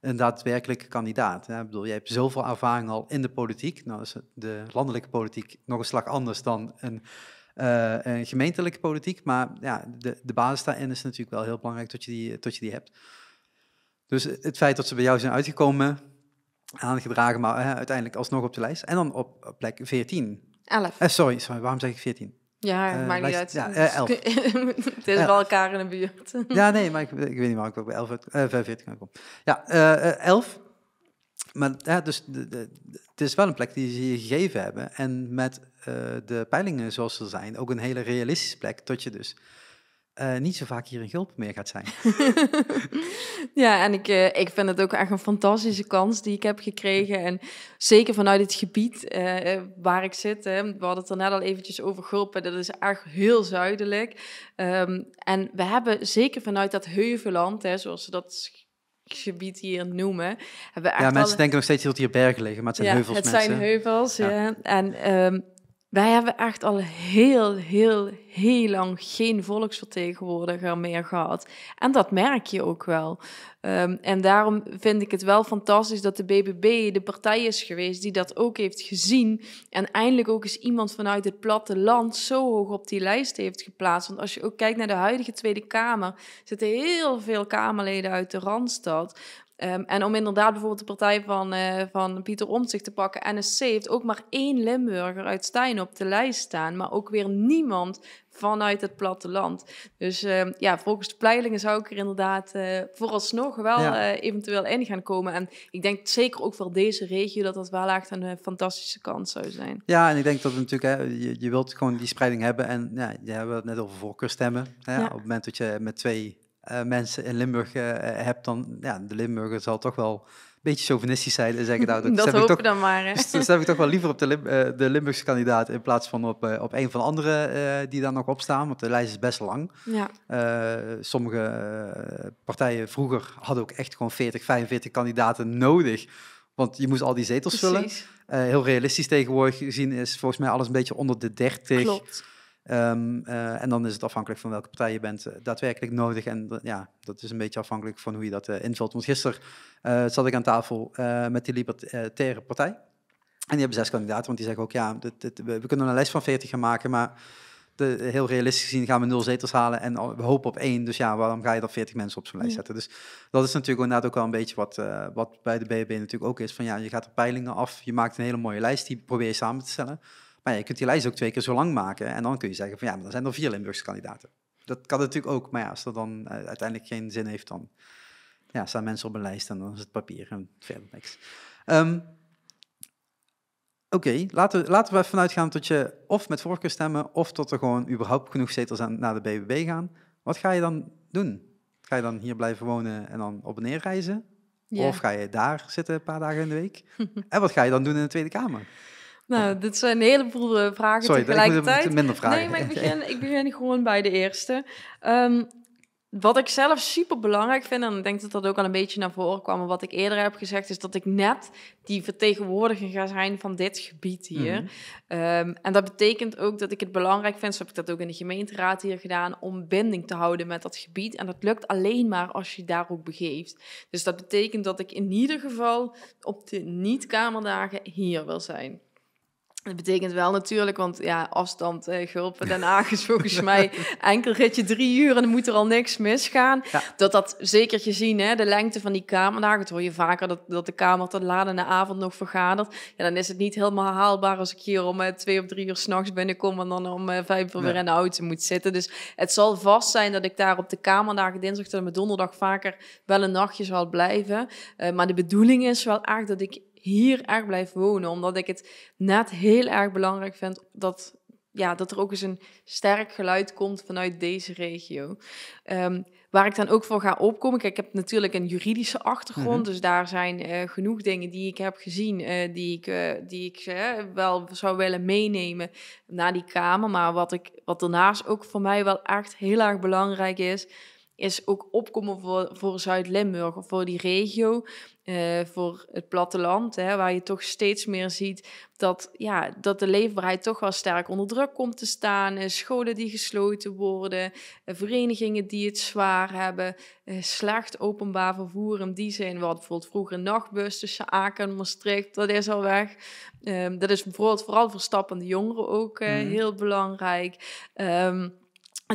een daadwerkelijke kandidaat. Hè? Ik bedoel, je hebt zoveel ervaring al in de politiek. Nou is de landelijke politiek nog een slag anders dan een eh, gemeentelijke politiek. Maar ja, de, de basis daarin is natuurlijk wel heel belangrijk dat je, die, dat eh, je die hebt. Dus het feit dat ze bij jou zijn uitgekomen, aangedragen, maar uiteindelijk alsnog op de lijst. En dan op, plek 14. 11. Eh, sorry, sorry, waarom zeg ik 14? Ja, maar niet uit. Ja, 11. het is wel elkaar in de buurt. ja, nee, maar ik, ik, weet niet waar ik ook bij 11, 45 komen. Ja, 11 maar ja, dus de, de, het is wel een plek die ze je gegeven hebben. En met eh, de peilingen zoals ze zijn, ook een hele realistische plek, tot je dus eh, niet zo vaak hier in Gulp meer gaat zijn. ja, en ik, eh, ik vind het ook echt een fantastische kans die ik heb gekregen. En zeker vanuit het gebied waar ik zit. Hè, we hadden het er net al eventjes over Gulpen. Dat is echt heel zuidelijk. Ehm, en we hebben zeker vanuit dat heuvelland, hè, zoals ze dat gebied hier noemen. Hebben ja, mensen denken nog steeds dat hier bergen liggen, maar het zijn ja, heuvels. Het zijn heuvels, ja. En ehm, wij hebben echt al heel, heel, heel lang geen volksvertegenwoordiger meer gehad. En dat merk je ook wel. Ehm, en daarom vind ik het wel fantastisch dat de BBB de partij is geweest die dat ook heeft gezien. En eindelijk ook eens iemand vanuit het platteland zo hoog op die lijst heeft geplaatst. Want als je ook kijkt naar de huidige Tweede Kamer, zitten heel veel Kamerleden uit de Randstad. Ehm, en om inderdaad bijvoorbeeld de partij van, uh, van Pieter Omtzigt te pakken. NSC heeft ook maar één Limburger uit Stijn op de lijst staan. Maar ook weer niemand vanuit het platteland. Dus ehm, ja, volgens de pleilingen zou ik er inderdaad uh, vooralsnog wel eh, eventueel in gaan komen. En ik denk zeker ook voor deze regio dat dat wel echt een fantastische kans zou zijn. Ja, en ik denk dat we natuurlijk, hè, je, je wilt gewoon die spreiding hebben. En ja, je hebben het net over voorkeurstemmen. Hè? Op het moment dat je met twee eh, mensen in Limburg uh, eh, eh, hebt, dan ja, de Limburger zal toch wel een beetje chauvinistisch zijn en zeggen, nou, dus dat, dat hopen ik toch, dan maar. Dus dat dus heb ik toch wel liever op de, Lim, de Limburgse kandidaat in plaats van op, op een van de anderen die daar nog op staan, want de lijst is best lang. Ja. sommige partijen vroeger hadden ook echt gewoon 40, 45 kandidaten nodig, want je moest al die zetels Precies. vullen. heel realistisch tegenwoordig gezien is volgens mij alles een beetje onder de 30. Klopt. Ehm, eh, en dan is het afhankelijk van welke partij je bent eh, daadwerkelijk nodig. En ja, dat is een beetje afhankelijk van hoe je dat eh, invult. Want gisteren zat ik aan tafel met die Libertaire Partij. En die hebben zes kandidaten, want die zeggen ook, ja, we kunnen een lijst van 40 gaan maken, maar de, heel realistisch gezien gaan we nul zetels halen en we hopen op één. Dus ja, waarom ga je dan 40 mensen op zo'n lijst zetten? Dus dat is natuurlijk inderdaad ook wel een beetje wat, wat bij de BB natuurlijk ook is. Van ja, je gaat de peilingen af, je maakt een hele mooie lijst, die probeer je samen te stellen je kunt die lijst ook twee keer zo lang maken. En dan kun je zeggen van ja, maar dan zijn er vier Limburgse kandidaten. Dat kan natuurlijk ook. Maar ja, als dat dan eh, uiteindelijk geen zin heeft, dan ja, staan mensen op een lijst en dan is het papier en verder niks. Ehm, oké, laten, laten we ervan uitgaan dat je of met voorkeur stemmen of tot er gewoon überhaupt genoeg zetels aan, naar de BBB gaan. Wat ga je dan doen? Ga je dan hier blijven wonen en dan op en neer reizen? Of ga je daar zitten een paar dagen in de week? en wat ga je dan doen in de Tweede Kamer? Nou, oh. dit zijn een heleboel eh, vragen Sorry, tegelijkertijd. Sorry, minder vragen. Nee, maar ik begin, ik begin gewoon bij de eerste. Ehm, wat ik zelf super belangrijk vind, en ik denk dat dat ook al een beetje naar voren kwam, wat ik eerder heb gezegd, is dat ik net die vertegenwoordiger ga zijn van dit gebied hier. Mhm. Ehm, en dat betekent ook dat ik het belangrijk vind, zo heb ik dat ook in de gemeenteraad hier gedaan, om binding te houden met dat gebied. En dat lukt alleen maar als je daar ook begeeft. Dus dat betekent dat ik in ieder geval op de niet-kamerdagen hier wil zijn. Dat betekent wel natuurlijk, want ja, afstand, eh, Gulpen, Den Haag is volgens mij enkel ritje drie uur en dan moet er al niks misgaan. Dat dat zeker gezien, hè, de lengte van die kamerdagen, dat hoor je vaker dat, dat de Kamer tot laat in de avond nog vergadert. Ja, dan is het niet helemaal haalbaar als ik hier om eh, twee of drie uur s'nachts binnenkom en dan om eh, vijf uur weer in de auto moet zitten. Dus het zal vast zijn dat ik daar op de kamerdagen dinsdag tot en met donderdag vaker wel een nachtje zal blijven. Eh, maar de bedoeling is wel eigenlijk dat ik hier erg blijf wonen. Omdat ik het net heel erg belangrijk vind dat, ja, dat er ook eens een sterk geluid komt vanuit deze regio. Ehm, waar ik dan ook voor ga opkomen. Kijk, ik heb natuurlijk een juridische achtergrond. Mhm. Dus daar zijn eh, genoeg dingen die ik heb gezien. Eh, die ik, eh, die ik wel zou willen meenemen naar die Kamer. Maar wat, ik, wat daarnaast ook voor mij wel echt heel erg belangrijk is is ook opkomen voor, voor Zuid-Limburg, of voor die regio, eh, voor het platteland, hè, waar je toch steeds meer ziet dat, ja, dat de leefbaarheid toch wel sterk onder druk komt te staan. Eh, scholen die gesloten worden, eh, verenigingen die het zwaar hebben, slecht openbaar vervoer in die zin. wat bijvoorbeeld vroeger nachtbus tussen Aken en Maastricht, dat is al weg. Ehm, dat is bijvoorbeeld vooral voor stappende jongeren ook mhm. heel belangrijk. Ehm,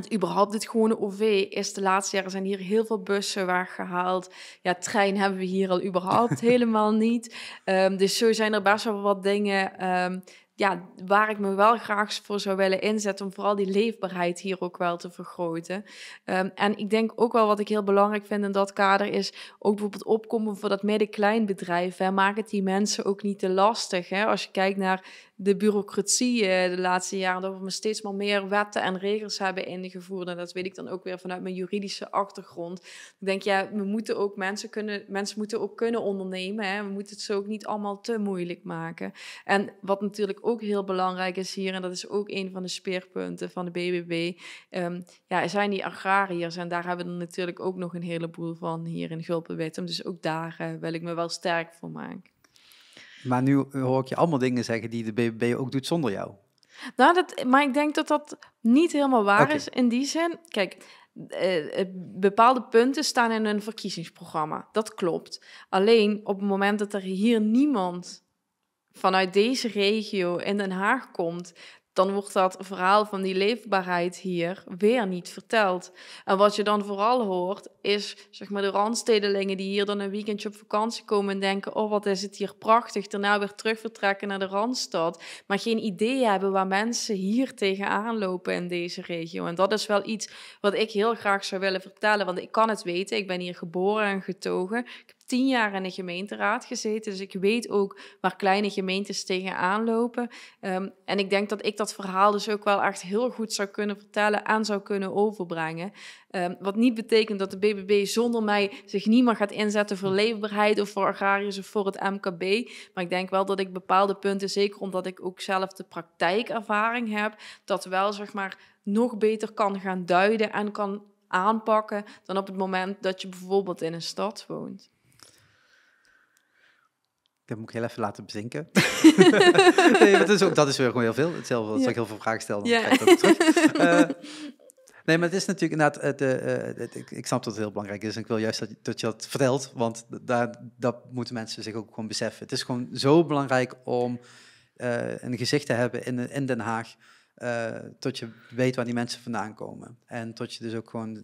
het überhaupt dit gewone OV is de laatste jaren zijn hier heel veel bussen weggehaald. Ja, trein hebben we hier al überhaupt helemaal niet. Ehm, dus zo zijn er best wel wat dingen ehm, ja, waar ik me wel graag voor zou willen inzetten. Om vooral die leefbaarheid hier ook wel te vergroten. Ehm, en ik denk ook wel wat ik heel belangrijk vind in dat kader is ook bijvoorbeeld opkomen voor dat midden-kleinbedrijf. Hè. Maak het die mensen ook niet te lastig. Hè. Als je kijkt naar de bureaucratie eh, de laatste jaren, dat we steeds maar meer wetten en regels hebben ingevoerd. En dat weet ik dan ook weer vanuit mijn juridische achtergrond. Ik denk, ja, we moeten ook mensen kunnen, mensen moeten ook kunnen ondernemen. Hè. We moeten het zo ook niet allemaal te moeilijk maken. En wat natuurlijk ook heel belangrijk is hier, en dat is ook een van de speerpunten van de BBB, ehm, ja, zijn die agrariërs. En daar hebben we natuurlijk ook nog een heleboel van hier in Gulpenwettem. Dus ook daar uh, wil ik me wel sterk voor maken. Maar nu hoor ik je allemaal dingen zeggen die de BBB ook doet zonder jou. Nou, dat, maar ik denk dat dat niet helemaal waar is in die zin. Kijk, eh, eh, bepaalde punten staan in een verkiezingsprogramma. Dat klopt. Alleen op het moment dat er hier niemand vanuit deze regio in Den Haag komt dan wordt dat verhaal van die leefbaarheid hier weer niet verteld. En wat je dan vooral hoort, is zeg maar de randstedelingen die hier dan een weekendje op vakantie komen en denken: oh wat is het hier prachtig. Daarna weer terug vertrekken naar de randstad. Maar geen idee hebben waar mensen hier tegenaan lopen in deze regio. En dat is wel iets wat ik heel graag zou willen vertellen, want ik kan het weten. Ik ben hier geboren en getogen tien jaar in de gemeenteraad gezeten. Dus ik weet ook waar kleine gemeentes tegenaan lopen. Ehm, en ik denk dat ik dat verhaal dus ook wel echt heel goed zou kunnen vertellen en zou kunnen overbrengen. Ehm, wat niet betekent dat de BBB zonder mij zich niet meer gaat inzetten voor leefbaarheid of voor agrariërs of voor het MKB. Maar ik denk wel dat ik bepaalde punten, zeker omdat ik ook zelf de praktijkervaring heb, dat wel zeg maar nog beter kan gaan duiden en kan aanpakken dan op het moment dat je bijvoorbeeld in een stad woont. Dat moet ik heel even laten bezinken. dat, is ook, dat is weer gewoon heel veel. Hetzelfde als ik heel veel vragen stel, ja. terug. Eh, nee, maar het is natuurlijk inderdaad... Eh, de, eh, ik, ik, snap dat het heel belangrijk is. En ik wil juist dat, dat je dat vertelt. Want daar, dat moeten mensen zich ook gewoon beseffen. Het is gewoon zo belangrijk om een gezicht te hebben in, in Den Haag... Uh, tot je weet waar die mensen vandaan komen. En tot je dus ook gewoon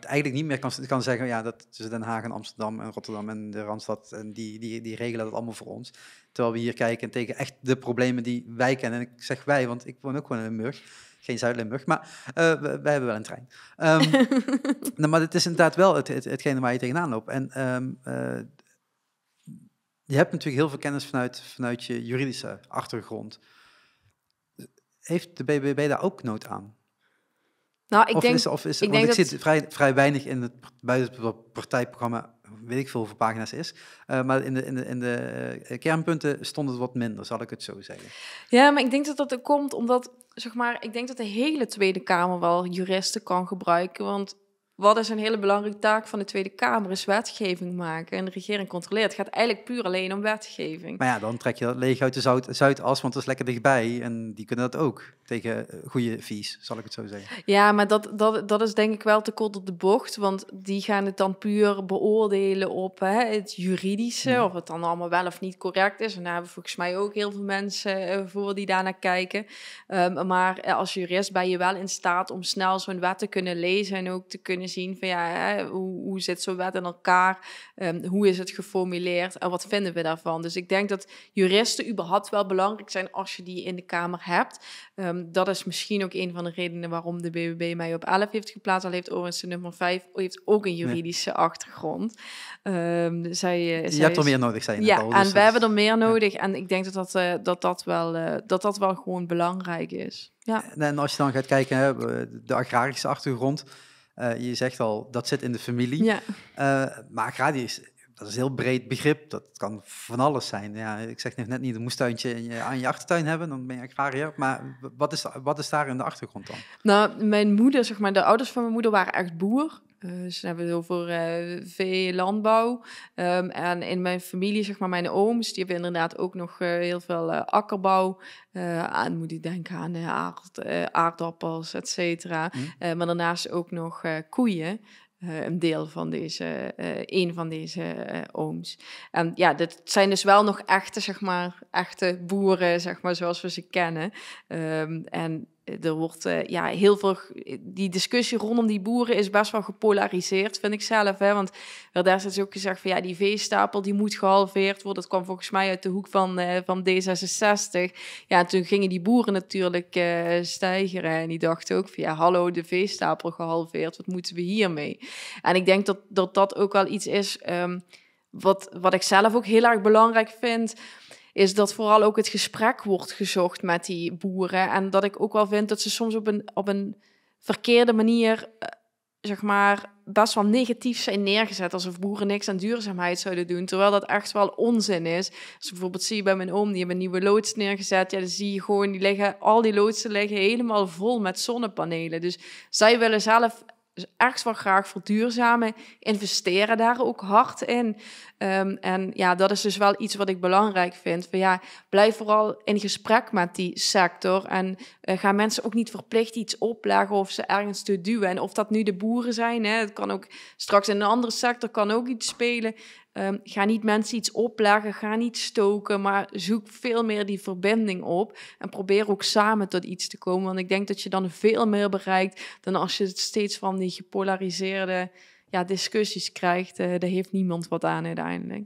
eigenlijk niet meer kan, zeggen, ja, dat tussen Den Haag en Amsterdam en Rotterdam en de Randstad, en die, die, die regelen dat allemaal voor ons. Terwijl we hier kijken tegen echt de problemen die wij kennen. En ik zeg wij, want ik woon ook gewoon in Limburg. Geen Zuid-Limburg, maar eh, wij hebben wel een trein. Ehm, nou, maar het is inderdaad wel het, het, hetgene waar je tegenaan loopt. En ehm, eh, je hebt natuurlijk heel veel kennis vanuit, vanuit je juridische achtergrond heeft de BBB daar ook nood aan? Nou, ik of denk, is, of is, ik, denk ik dat... zit vrij, vrij weinig in het, buitenpartijprogramma, het partijprogramma, weet ik veel hoeveel pagina's is. Eh, maar in de, in de, in de eh, kernpunten stond het wat minder, zal ik het zo zeggen. Ja, maar ik denk dat dat komt omdat, zeg maar, ik denk dat de hele Tweede Kamer wel juristen kan gebruiken. Want wat is een hele belangrijke taak van de Tweede Kamer, is wetgeving maken en de regering controleren. Het gaat eigenlijk puur alleen om wetgeving. Maar ja, dan trek je dat leeg uit de Zuidas, want dat is lekker dichtbij en die kunnen dat ook tegen eh, goede vies, zal ik het zo zeggen. Ja, maar dat, dat, dat is denk ik wel te kort op de bocht, want die gaan het dan puur beoordelen op hè, het juridische, hmm. of het dan allemaal wel of niet correct is. En daar hebben volgens mij ook heel veel mensen eh, voor die daarnaar kijken. Ehm, maar als jurist ben je wel in staat om snel zo'n wet te kunnen lezen en ook te kunnen zien van ja, hoe, hoe zit zo'n wet in elkaar? Ehm, hoe is het geformuleerd en wat vinden we daarvan? Dus ik denk dat juristen überhaupt wel belangrijk zijn als je die in de Kamer hebt. Ehm, dat is misschien ook een van de redenen waarom de BBB mij op 11 heeft geplaatst. Al heeft overigens de nummer 5 heeft ook een juridische achtergrond. Um, zij, eh, je hebt er meer nodig, Ja, en dus we hebben er meer nodig. En ik denk dat dat, eh, dat, dat, wel, eh, dat dat wel gewoon belangrijk is. Ja. En als je dan gaat kijken, de agrarische achtergrond. Eh, je zegt al, dat zit in de familie. Ja. Eh, maar agrarië is, dat is een heel breed begrip. Dat kan van alles zijn. Ja, ik zeg net niet een moestuintje in je, aan je achtertuin hebben, dan ben je agrariër. Maar wat is, wat is daar in de achtergrond dan? Nou, mijn moeder, zeg maar, de ouders van mijn moeder waren echt boer dus ze hebben het over uh, eh, vee, landbouw. Ehm, en in mijn familie, zeg maar, mijn ooms, die hebben inderdaad ook nog eh, heel veel akkerbouw. aan moet ik denken aan aard, aardappels, et cetera. Hm. maar daarnaast ook nog koeien. een deel van deze, een van deze ooms. En ja, dat zijn dus wel nog echte, zeg maar, echte boeren, zeg maar, zoals we ze kennen. Ehm, en eh, er wordt eh, ja, heel veel. Die discussie rondom die boeren is best wel gepolariseerd, vind ik zelf. Hè? Want er is ook gezegd van ja, die veestapel die moet gehalveerd worden. Dat kwam volgens mij uit de hoek van, eh, van D66. Ja, toen gingen die boeren natuurlijk uh, En die dachten ook van ja, hallo, de veestapel gehalveerd. Wat moeten we hiermee? En ik denk dat dat, dat ook wel iets is ehm, wat, wat ik zelf ook heel erg belangrijk vind is dat vooral ook het gesprek wordt gezocht met die boeren. En dat ik ook wel vind dat ze soms op een, op een verkeerde manier, eh, zeg maar, best wel negatief zijn neergezet. Alsof boeren niks aan duurzaamheid zouden doen. Terwijl dat echt wel onzin is. Dus bijvoorbeeld zie je bij mijn oom, die hebben een nieuwe loods neergezet. Ja, dan zie je gewoon, die liggen, al die loodsen liggen helemaal vol met zonnepanelen. Dus zij willen zelf dus ergens wel graag verduurzamen, investeren daar ook hard in. Ehm, en ja, dat is dus wel iets wat ik belangrijk vind. Van ja, blijf vooral in gesprek met die sector en gaan eh, ga mensen ook niet verplicht iets opleggen of ze ergens te duwen. En of dat nu de boeren zijn, hè, het kan ook straks in een andere sector kan ook iets spelen. Ehm, ga niet mensen iets opleggen, ga niet stoken, maar zoek veel meer die verbinding op. En probeer ook samen tot iets te komen, want ik denk dat je dan veel meer bereikt dan als je steeds van die gepolariseerde ja, discussies krijgt. Uh, daar heeft niemand wat aan uiteindelijk.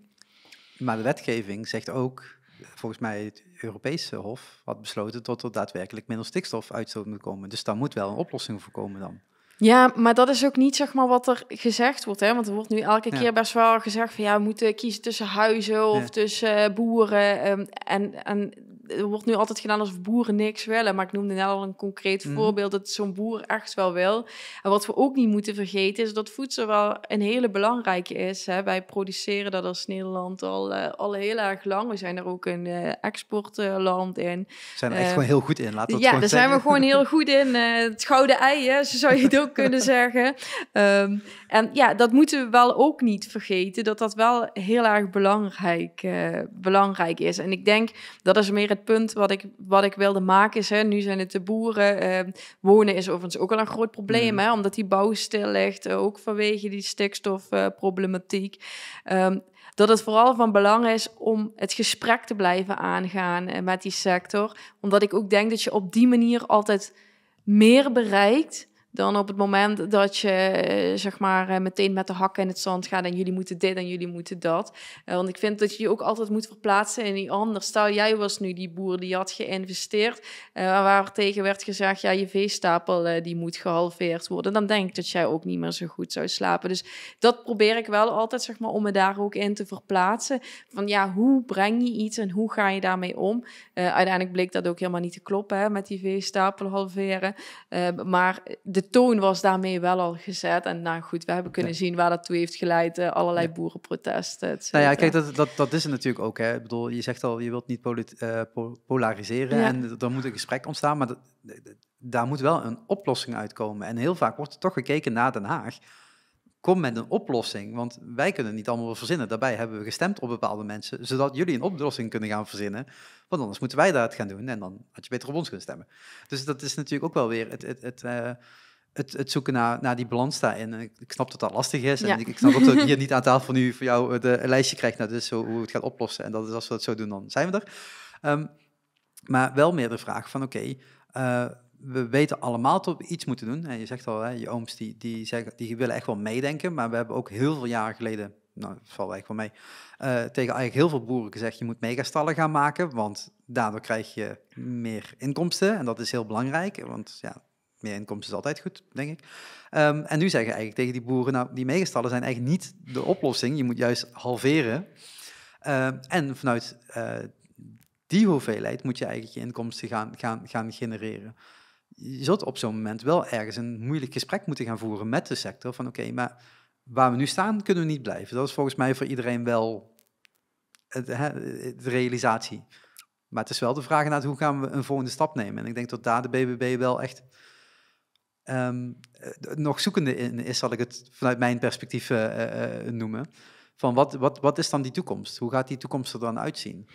Maar de wetgeving zegt ook, volgens mij het Europese Hof had besloten dat er daadwerkelijk minder stikstofuitstoot moet komen. Dus daar moet wel een oplossing voor komen dan. Ja, maar dat is ook niet zeg maar wat er gezegd wordt. Hè? Want er wordt nu elke keer best wel gezegd van ja, we moeten kiezen tussen huizen of tussen eh, boeren. Ehm, en, en er wordt nu altijd gedaan alsof boeren niks willen. Maar ik noemde net al een concreet mhm. voorbeeld dat zo'n boer echt wel wil. En wat we ook niet moeten vergeten is dat voedsel wel een hele belangrijke is. Hè. Wij produceren dat als Nederland al, eh, al heel erg lang. We zijn er ook een eh, exportland in. We zijn er echt eh, gewoon heel goed in, laten Ja, daar zijn we gewoon heel goed in. het gouden ei, hè, zou je het ook kunnen zeggen. Ehm, en ja, dat moeten we wel ook niet vergeten, dat dat wel heel erg belangrijk, belangrijk is. En ik denk, dat is meer het punt wat ik, wat ik wilde maken is, hè, nu zijn het de boeren. Ehm, wonen is overigens ook al een groot probleem, mm. hè, omdat die bouw stil ligt, eh, ook vanwege die stikstofproblematiek. Um, dat het vooral van belang is om het gesprek te blijven aangaan eh, met die sector. Omdat ik ook denk dat je op die manier altijd meer bereikt dan op het moment dat je eh, zeg maar eh, meteen met de hakken in het zand gaat en jullie moeten dit en jullie moeten dat. Eh, want ik vind dat je je ook altijd moet verplaatsen in die ander. Stel jij was nu die boer die had geïnvesteerd waar tegen werd gezegd ja je veestapel die moet gehalveerd worden. Dan denk ik dat jij ook niet meer zo goed zou slapen. Dus dat probeer ik wel altijd zeg maar om me daar ook in te verplaatsen. Van ja hoe breng je iets en hoe ga je daarmee om? uiteindelijk bleek dat ook helemaal niet te kloppen hè, met die veestapel halveren. maar de de toon was daarmee wel al gezet. En nou goed, we hebben kunnen zien waar dat toe heeft geleid. Eh, allerlei boerenprotesten. Nou ja, kijk, dat, dat, dat is het natuurlijk ook. Hè. Ik bedoel, je zegt al, je wilt niet eh, polariseren. En dan moet een gesprek ontstaan. Maar daar moet wel een oplossing uitkomen. En heel vaak wordt er toch gekeken naar Den Haag. Kom met een oplossing, want wij kunnen niet allemaal verzinnen. Daarbij hebben we gestemd op bepaalde mensen, zodat jullie een oplossing kunnen gaan verzinnen. Want anders moeten wij dat gaan doen en dan had je beter op ons kunnen stemmen. Dus dat is natuurlijk ook wel weer het, het, het eh, het, zoeken naar, die balans daarin. Ik, ik snap dat dat lastig is. En ik, snap dat we hier niet aan tafel nu voor jou de, lijstje krijgen naar dus hoe, het gaat oplossen. En dat is als we dat zo doen, dan zijn we er. Ehm, maar wel meer de vraag van oké, eh, we weten allemaal dat we iets moeten doen. En je zegt al, hè, je ooms die, die, zeggen, die willen echt wel meedenken. Maar we hebben ook heel veel jaren geleden, nou, dat valt eigenlijk wel mee, eh, tegen eigenlijk heel veel boeren gezegd, je moet megastallen gaan maken. Want daardoor krijg je meer inkomsten. En dat is heel belangrijk, want ja, mijn inkomsten is altijd goed, denk ik. Ehm, en nu zeggen eigenlijk tegen die boeren, nou, die meegestallen zijn eigenlijk niet de oplossing. Je moet juist halveren. Ehm, en vanuit eh, die hoeveelheid moet je eigenlijk je inkomsten gaan, gaan, gaan genereren. Je zult op zo'n moment wel ergens een moeilijk gesprek moeten gaan voeren met de sector. Van oké, maar waar we nu staan kunnen we niet blijven. Dat is volgens mij voor iedereen wel het, hè, de realisatie. Maar het is wel de vraag naar hoe gaan we een volgende stap nemen. En ik denk dat daar de BBB wel echt Ehm, eh, nog zoekende in is, zal ik het vanuit mijn perspectief eh, eh, noemen. Van wat, wat, wat is dan die toekomst? Hoe gaat die toekomst er dan uitzien?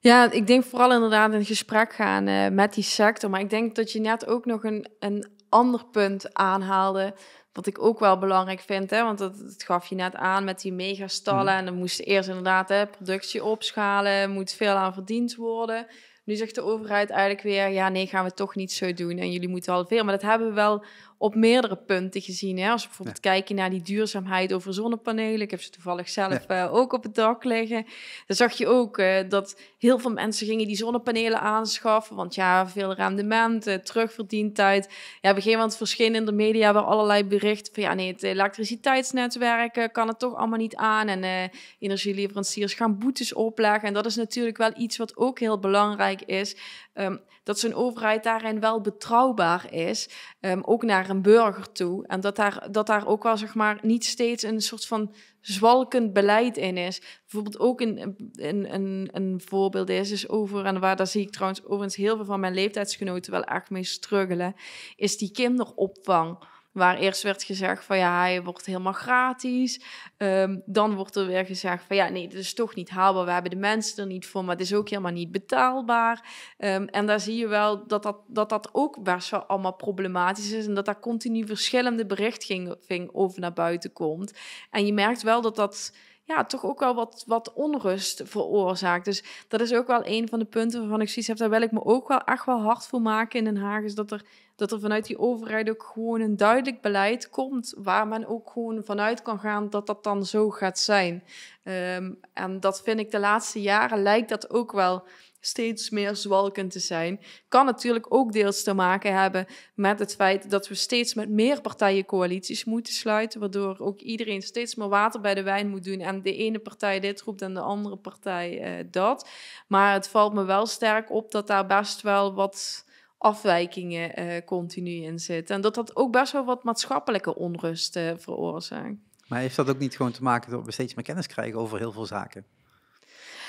Ja, ik denk vooral inderdaad in gesprek gaan met die sector. Maar ik denk dat je net ook nog een, een ander punt aanhaalde. Wat ik ook wel belangrijk vind, hè, want dat, gaf je net aan met die megastallen. Hmm. En dan moest eerst inderdaad hè, productie opschalen, moet veel aan verdiend worden. Nu zegt de overheid eigenlijk weer, ja nee, gaan we toch niet zo doen en jullie moeten halveren. Maar dat hebben we wel op meerdere punten gezien. Hè? Als we bijvoorbeeld kijken naar die duurzaamheid over zonnepanelen. Ik heb ze toevallig zelf eh, ook op het dak liggen. Dan zag je ook eh, dat heel veel mensen gingen die zonnepanelen aanschaffen. Want ja, veel rendement, eh, terugverdientijd. Ja, op een gegeven moment verschenen in de media wel allerlei berichten van ja, nee, het elektriciteitsnetwerk kan het toch allemaal niet aan. En eh, energieleveranciers gaan boetes opleggen. En dat is natuurlijk wel iets wat ook heel belangrijk is. Ehm, dat zo'n overheid daarin wel betrouwbaar is, ehm, ook naar een burger toe. En dat daar, dat daar ook wel, zeg maar, niet steeds een soort van zwalkend beleid in is. Bijvoorbeeld ook een, een, een, een voorbeeld is, is over, en waar daar zie ik trouwens overigens heel veel van mijn leeftijdsgenoten wel echt mee struggelen, is die kinderopvang Waar eerst werd gezegd van ja, hij wordt helemaal gratis. Ehm, dan wordt er weer gezegd van ja, nee, dit is toch niet haalbaar. We hebben de mensen er niet voor, maar het is ook helemaal niet betaalbaar. Ehm, en daar zie je wel dat dat, dat dat ook best wel allemaal problematisch is. En dat daar continu verschillende berichtgeving over naar buiten komt. En je merkt wel dat dat ja, toch ook wel wat, wat onrust veroorzaakt. Dus dat is ook wel een van de punten waarvan ik zoiets heb, daar wil ik me ook wel echt wel hard voor maken in Den Haag, is dat er, dat er vanuit die overheid ook gewoon een duidelijk beleid komt, waar men ook gewoon vanuit kan gaan dat dat dan zo gaat zijn. Ehm, en dat vind ik de laatste jaren, lijkt dat ook wel steeds meer zwalkend te zijn. Kan natuurlijk ook deels te maken hebben met het feit dat we steeds met meer partijen coalities moeten sluiten. Waardoor ook iedereen steeds meer water bij de wijn moet doen. En de ene partij dit roept en de andere partij eh, dat. Maar het valt me wel sterk op dat daar best wel wat afwijkingen eh, continu in zitten. En dat dat ook best wel wat maatschappelijke onrust eh, veroorzaakt. Maar heeft dat ook niet gewoon te maken dat we steeds meer kennis krijgen over heel veel zaken?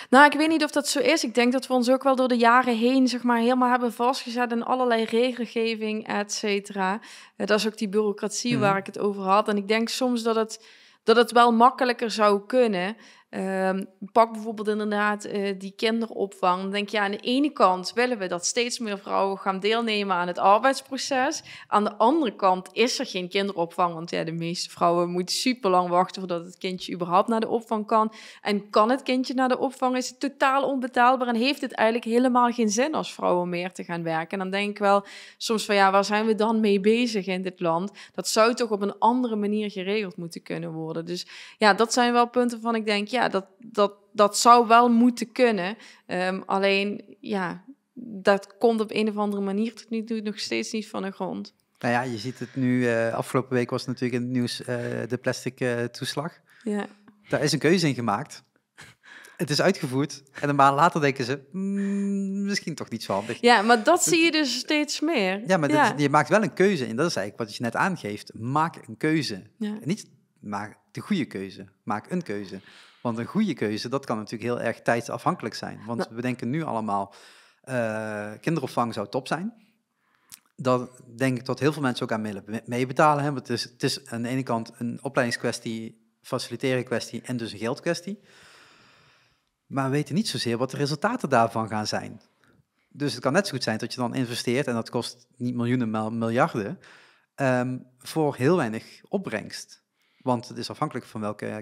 Nou, ik weet niet of dat zo is. Ik denk dat we ons ook wel door de jaren heen zeg maar, helemaal hebben vastgezet in allerlei regelgeving, et cetera. Eh, dat is ook die bureaucratie mhm. waar ik het over had. En ik denk soms dat het, dat het wel makkelijker zou kunnen. Um, pak bijvoorbeeld inderdaad eh, die kinderopvang. Dan denk je, aan de ene kant willen we dat steeds meer vrouwen gaan deelnemen aan het arbeidsproces. Aan de andere kant is er geen kinderopvang, want ja, de meeste vrouwen moeten super lang wachten voordat het kindje überhaupt naar de opvang kan. En kan het kindje naar de opvang, is het totaal onbetaalbaar en heeft het eigenlijk helemaal geen zin als vrouwen meer te gaan werken. En dan denk ik wel soms van, ja, waar zijn we dan mee bezig in dit land? Dat zou toch op een andere manier geregeld moeten kunnen worden. Dus ja, dat zijn wel punten van ik denk, ja, ja, dat, dat, dat zou wel moeten kunnen. Ehm, alleen, ja, dat komt op een of andere manier tot nu toe nog steeds niet van de grond. Nou ja, je ziet het nu, eh, afgelopen week was natuurlijk in het nieuws eh, de plastic eh, toeslag. Ja. Daar is een keuze in gemaakt. Het is uitgevoerd en een maand later denken ze, mm, misschien toch niet zo handig. Ja, maar dat zie je dus steeds meer. Ja, maar je maakt wel een keuze in. dat is eigenlijk wat je net aangeeft. Maak een keuze. Niet maak de goede keuze, maak een keuze. Want een goede keuze, dat kan natuurlijk heel erg tijdsafhankelijk zijn. Want we denken nu allemaal, uh, kinderopvang zou top zijn. Dat denk ik dat heel veel mensen ook aan willen meebetalen. Hè? Want het is, het is aan de ene kant een opleidingskwestie, faciliteren kwestie en dus een geldkwestie. Maar we weten niet zozeer wat de resultaten daarvan gaan zijn. Dus het kan net zo goed zijn dat je dan investeert, en dat kost niet miljoenen, maar miljarden, ehm, voor heel weinig opbrengst. Want het is afhankelijk van welke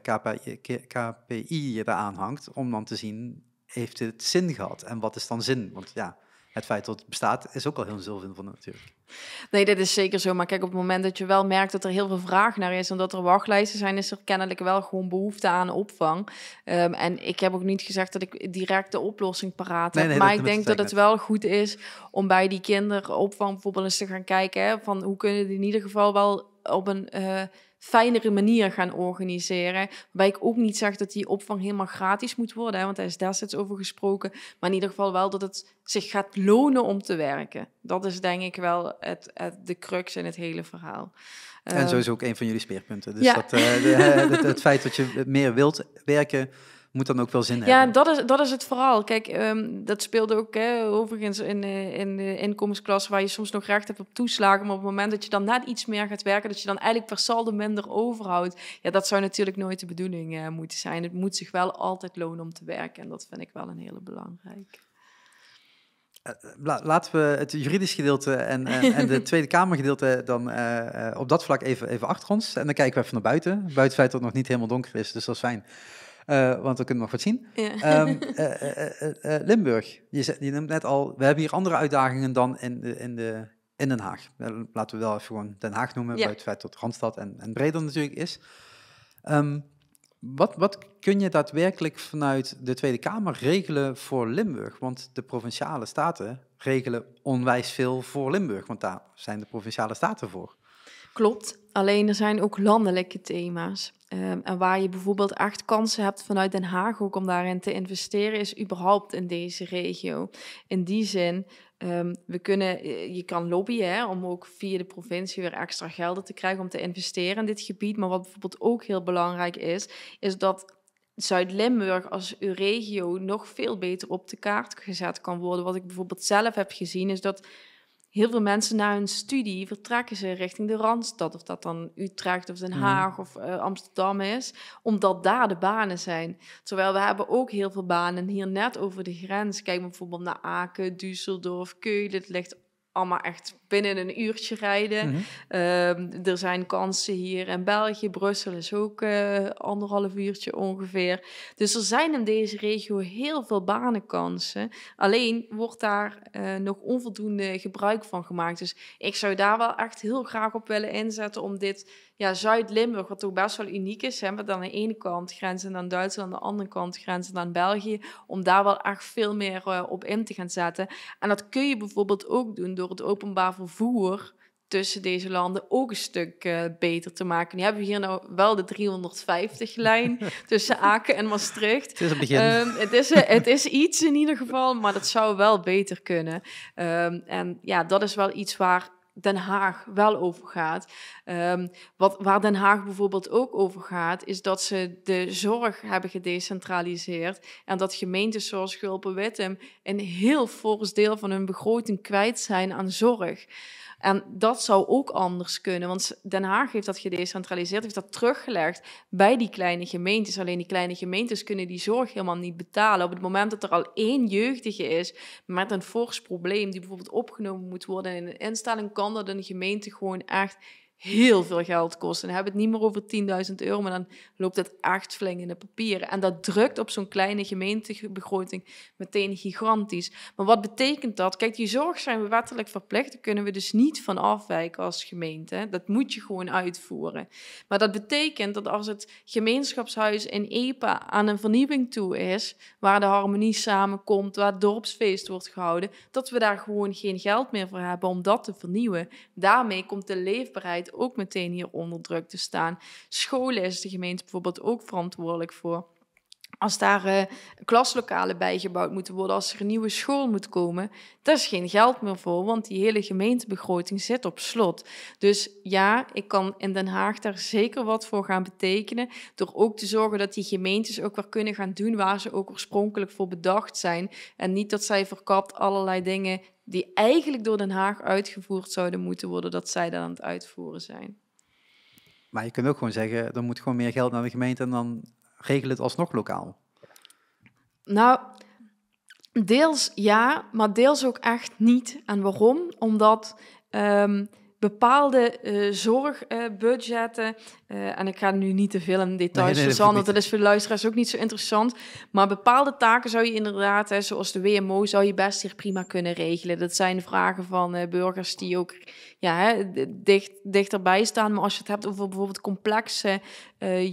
KPI, je eraan hangt, om dan te zien, heeft het zin gehad? En wat is dan zin? Want ja, het feit dat het bestaat is ook al heel zinvol natuurlijk. Nee, dit is zeker zo. Maar kijk, op het moment dat je wel merkt dat er heel veel vraag naar is en dat er wachtlijsten zijn, is er kennelijk wel gewoon behoefte aan opvang. Ehm, en ik heb ook niet gezegd dat ik direct de oplossing paraat heb. maar ik denk dat het wel goed is om bij die kinderopvang bijvoorbeeld eens te gaan kijken. van hoe kunnen die in ieder geval wel op een uh, fijnere manier gaan organiseren. Waarbij ik ook niet zeg dat die opvang helemaal gratis moet worden, hè, want daar is destijds over gesproken. Maar in ieder geval wel dat het zich gaat lonen om te werken. Dat is denk ik wel het, het de crux in het hele verhaal. En ehm, zo is ook een van jullie speerpunten. Dus ja. dat, eh, eh, het feit dat je meer wilt werken moet dan ook wel zin ja, hebben. Ja, dat is, dat is het vooral. Kijk, ehm, dat speelde ook hè, overigens in, eh, in de inkomensklasse waar je soms nog recht hebt op toeslagen. Maar op het moment dat je dan net iets meer gaat werken, dat je dan eigenlijk per saldo minder overhoudt. Ja, dat zou natuurlijk nooit de bedoeling eh, moeten zijn. Het moet zich wel altijd lonen om te werken. En dat vind ik wel een hele belangrijk. Eh, laten we het juridisch gedeelte en, en, de Tweede Kamer gedeelte dan op dat vlak even, even achter ons. En dan kijken we even naar buiten. Buiten het feit dat het nog niet helemaal donker is, dus dat is fijn. Uh, want we kunnen nog wat zien. Ehm, eh, eh, Limburg, je, je noemt net al, we hebben hier andere uitdagingen dan in, de, in, de, in Den Haag. Laten we wel even gewoon Den Haag noemen, ja. bij het feit dat Randstad en, en breder natuurlijk is. Ehm, wat, wat, kun je daadwerkelijk vanuit de Tweede Kamer regelen voor Limburg? Want de provinciale staten regelen onwijs veel voor Limburg, want daar zijn de provinciale staten voor. Klopt. Alleen er zijn ook landelijke thema's. Ehm, en waar je bijvoorbeeld echt kansen hebt vanuit Den Haag ook om daarin te investeren, is überhaupt in deze regio. In die zin, ehm, we kunnen, eh, je kan lobbyen om ook via de provincie weer extra gelden te krijgen om te investeren in dit gebied. Maar wat bijvoorbeeld ook heel belangrijk is, is dat Zuid-Limburg als regio nog veel beter op de kaart gezet kan worden. Wat ik bijvoorbeeld zelf heb gezien, is dat heel veel mensen na hun studie vertrekken ze richting de Randstad. Of dat dan Utrecht of Den mm. Haag of eh, Amsterdam is. Omdat daar de banen zijn. Terwijl we hebben ook heel veel banen hier net over de grens. Kijk bijvoorbeeld naar Aken, Düsseldorf, Keulen. Het ligt allemaal echt binnen een uurtje rijden. Mhm. Ehm, er zijn kansen hier in België. Brussel is ook eh, anderhalf uurtje ongeveer. Dus er zijn in deze regio heel veel banenkansen. Alleen wordt daar eh, nog onvoldoende gebruik van gemaakt. Dus ik zou daar wel echt heel graag op willen inzetten om dit ja, Zuid-Limburg, wat ook best wel uniek is, hè, dan aan de ene kant grenzen aan Duitsland, aan de andere kant grenzen aan België, om daar wel echt veel meer eh, op in te gaan zetten. En dat kun je bijvoorbeeld ook doen door door het openbaar vervoer tussen deze landen ook een stuk eh, beter te maken. Nu hebben we hier nou wel de 350-lijn tussen Aken en Maastricht. Het is begin. Ehm, het, is, het is iets in ieder geval, maar dat zou wel beter kunnen. Ehm, en ja, dat is wel iets waar Den Haag wel over gaat. Ehm, wat, waar Den Haag bijvoorbeeld ook over gaat, is dat ze de zorg hebben gedecentraliseerd. En dat gemeentes zoals Gulpen-Wittem een heel fors deel van hun begroting kwijt zijn aan zorg. En dat zou ook anders kunnen, want Den Haag heeft dat gedecentraliseerd, heeft dat teruggelegd bij die kleine gemeentes. Alleen die kleine gemeentes kunnen die zorg helemaal niet betalen. Op het moment dat er al één jeugdige is met een fors probleem, die bijvoorbeeld opgenomen moet worden in een instelling, kan dat een gemeente gewoon echt heel veel geld kost. En dan hebben het niet meer over 10.000 euro, maar dan loopt het echt flink in de papieren. En dat drukt op zo'n kleine gemeentebegroting meteen gigantisch. Maar wat betekent dat? Kijk, die zorg zijn we wettelijk verplicht. Daar kunnen we dus niet van afwijken als gemeente. Dat moet je gewoon uitvoeren. Maar dat betekent dat als het gemeenschapshuis in EPA aan een vernieuwing toe is, waar de harmonie samenkomt, waar het dorpsfeest wordt gehouden, dat we daar gewoon geen geld meer voor hebben om dat te vernieuwen. Daarmee komt de leefbaarheid ook meteen onder druk te staan. Scholen is de gemeente bijvoorbeeld ook verantwoordelijk voor. Als daar uh, klaslokalen bijgebouwd moeten worden, als er een nieuwe school moet komen, daar is geen geld meer voor, want die hele gemeentebegroting zit op slot. Dus ja, ik kan in Den Haag daar zeker wat voor gaan betekenen, door ook te zorgen dat die gemeentes ook weer kunnen gaan doen waar ze ook oorspronkelijk voor bedacht zijn. En niet dat zij verkapt allerlei dingen die eigenlijk door Den Haag uitgevoerd zouden moeten worden, dat zij dan aan het uitvoeren zijn. Maar je kunt ook gewoon zeggen, er moet gewoon meer geld naar de gemeente en dan regelen het alsnog lokaal? Nou, deels ja, maar deels ook echt niet. En waarom? Omdat ehm, bepaalde eh, zorgbudgetten, eh, eh, en ik ga nu niet te veel in details nee, nee, dat, is voor de luisteraars ook niet zo interessant, maar bepaalde taken zou je inderdaad, hè, zoals de WMO, zou je best hier prima kunnen regelen. Dat zijn vragen van burgers die ook ja, hè, dicht, dichterbij staan, maar als je het hebt over bijvoorbeeld complexe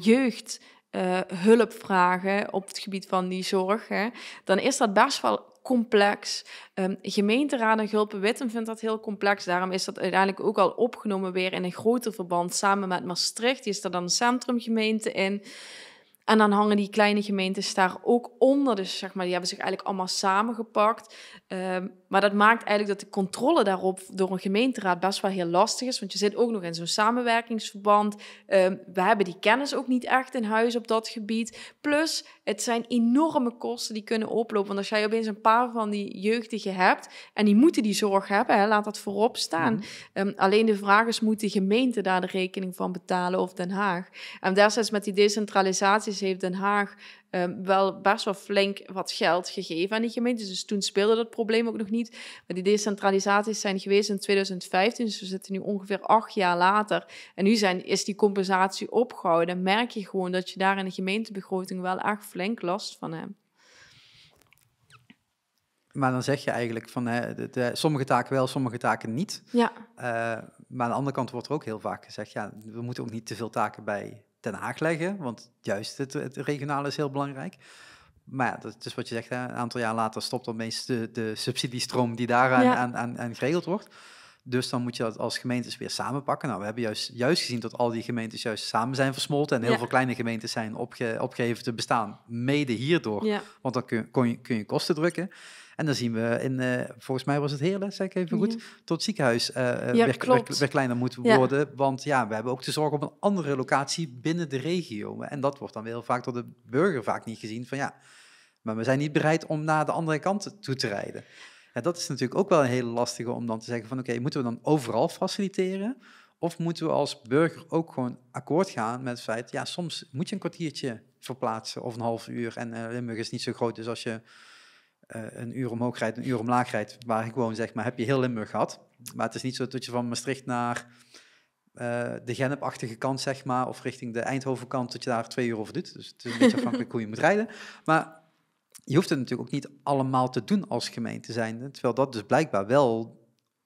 jeugd, uh, hulp vragen op het gebied van die zorg, hè, dan is dat best wel complex. Um, gemeenteraden Gulpen-Witten vindt dat heel complex. Daarom is dat uiteindelijk ook al opgenomen weer in een groter verband samen met Maastricht. Die is er dan een centrumgemeente in. En dan hangen die kleine gemeentes daar ook onder. Dus zeg maar, die hebben zich eigenlijk allemaal samengepakt. Ehm, maar dat maakt eigenlijk dat de controle daarop door een gemeenteraad best wel heel lastig is. Want je zit ook nog in zo'n samenwerkingsverband. Ehm, we hebben die kennis ook niet echt in huis op dat gebied. Plus, het zijn enorme kosten die kunnen oplopen. Want als jij opeens een paar van die jeugdigen hebt en die moeten die zorg hebben, hè, laat dat voorop staan. Mhm. Ehm, alleen de vraag is, moet de gemeente daar de rekening van betalen of Den Haag? En destijds met die decentralisatie heeft Den Haag ehm, wel best wel flink wat geld gegeven aan die gemeentes. Dus toen speelde dat probleem ook nog niet. Maar die decentralisaties zijn geweest in 2015, dus we zitten nu ongeveer acht jaar later. En nu zijn, is die compensatie opgehouden. Dan merk je gewoon dat je daar in de gemeentebegroting wel echt flink last van hebt. Maar dan zeg je eigenlijk van hè, de, sommige taken wel, sommige taken niet. Ja. Eh, maar aan de andere kant wordt er ook heel vaak gezegd, ja, we moeten ook niet te veel taken bij Den Haag leggen, want juist het, het regionale is heel belangrijk. Maar ja, dat is wat je zegt, hè, een aantal jaar later stopt meestal de, de subsidiestroom die daar aan, aan, geregeld wordt. Dus dan moet je dat als gemeentes weer samenpakken. Nou, we hebben juist, juist gezien dat al die gemeentes juist samen zijn versmolten. En heel veel kleine gemeentes zijn opge, opgeheven te bestaan, mede hierdoor. Want dan kun, kon je, kun je kosten drukken. En dan zien we in, eh, volgens mij was het heerlijk, zeg ik even goed, mhm. tot ziekenhuis uh, weer, kleiner moet worden. Want ja, we hebben ook te zorgen op een andere locatie binnen de regio. En dat wordt dan weer vaak door de burger vaak niet gezien van ja, maar we zijn niet bereid om naar de andere kant toe te rijden. En dat is natuurlijk ook wel een hele lastige om dan te zeggen van oké, moeten we dan overal faciliteren? Of moeten we als burger ook gewoon akkoord gaan met het feit, ja, soms moet je een kwartiertje verplaatsen of een half uur. En Limburg is niet zo groot, dus als je eh, een uur omhoog rijdt, een uur omlaag rijdt, waar ik gewoon zeg maar, heb je heel Limburg gehad. Maar het is niet zo dat je van Maastricht naar eh, de Genep-achtige kant, zeg maar, of richting de Eindhoven-kant, dat je daar twee uur over doet. Dus het is een beetje afhankelijk hoe je moet rijden. Maar je hoeft het natuurlijk ook niet allemaal te doen als gemeente zijn. Terwijl dat dus blijkbaar wel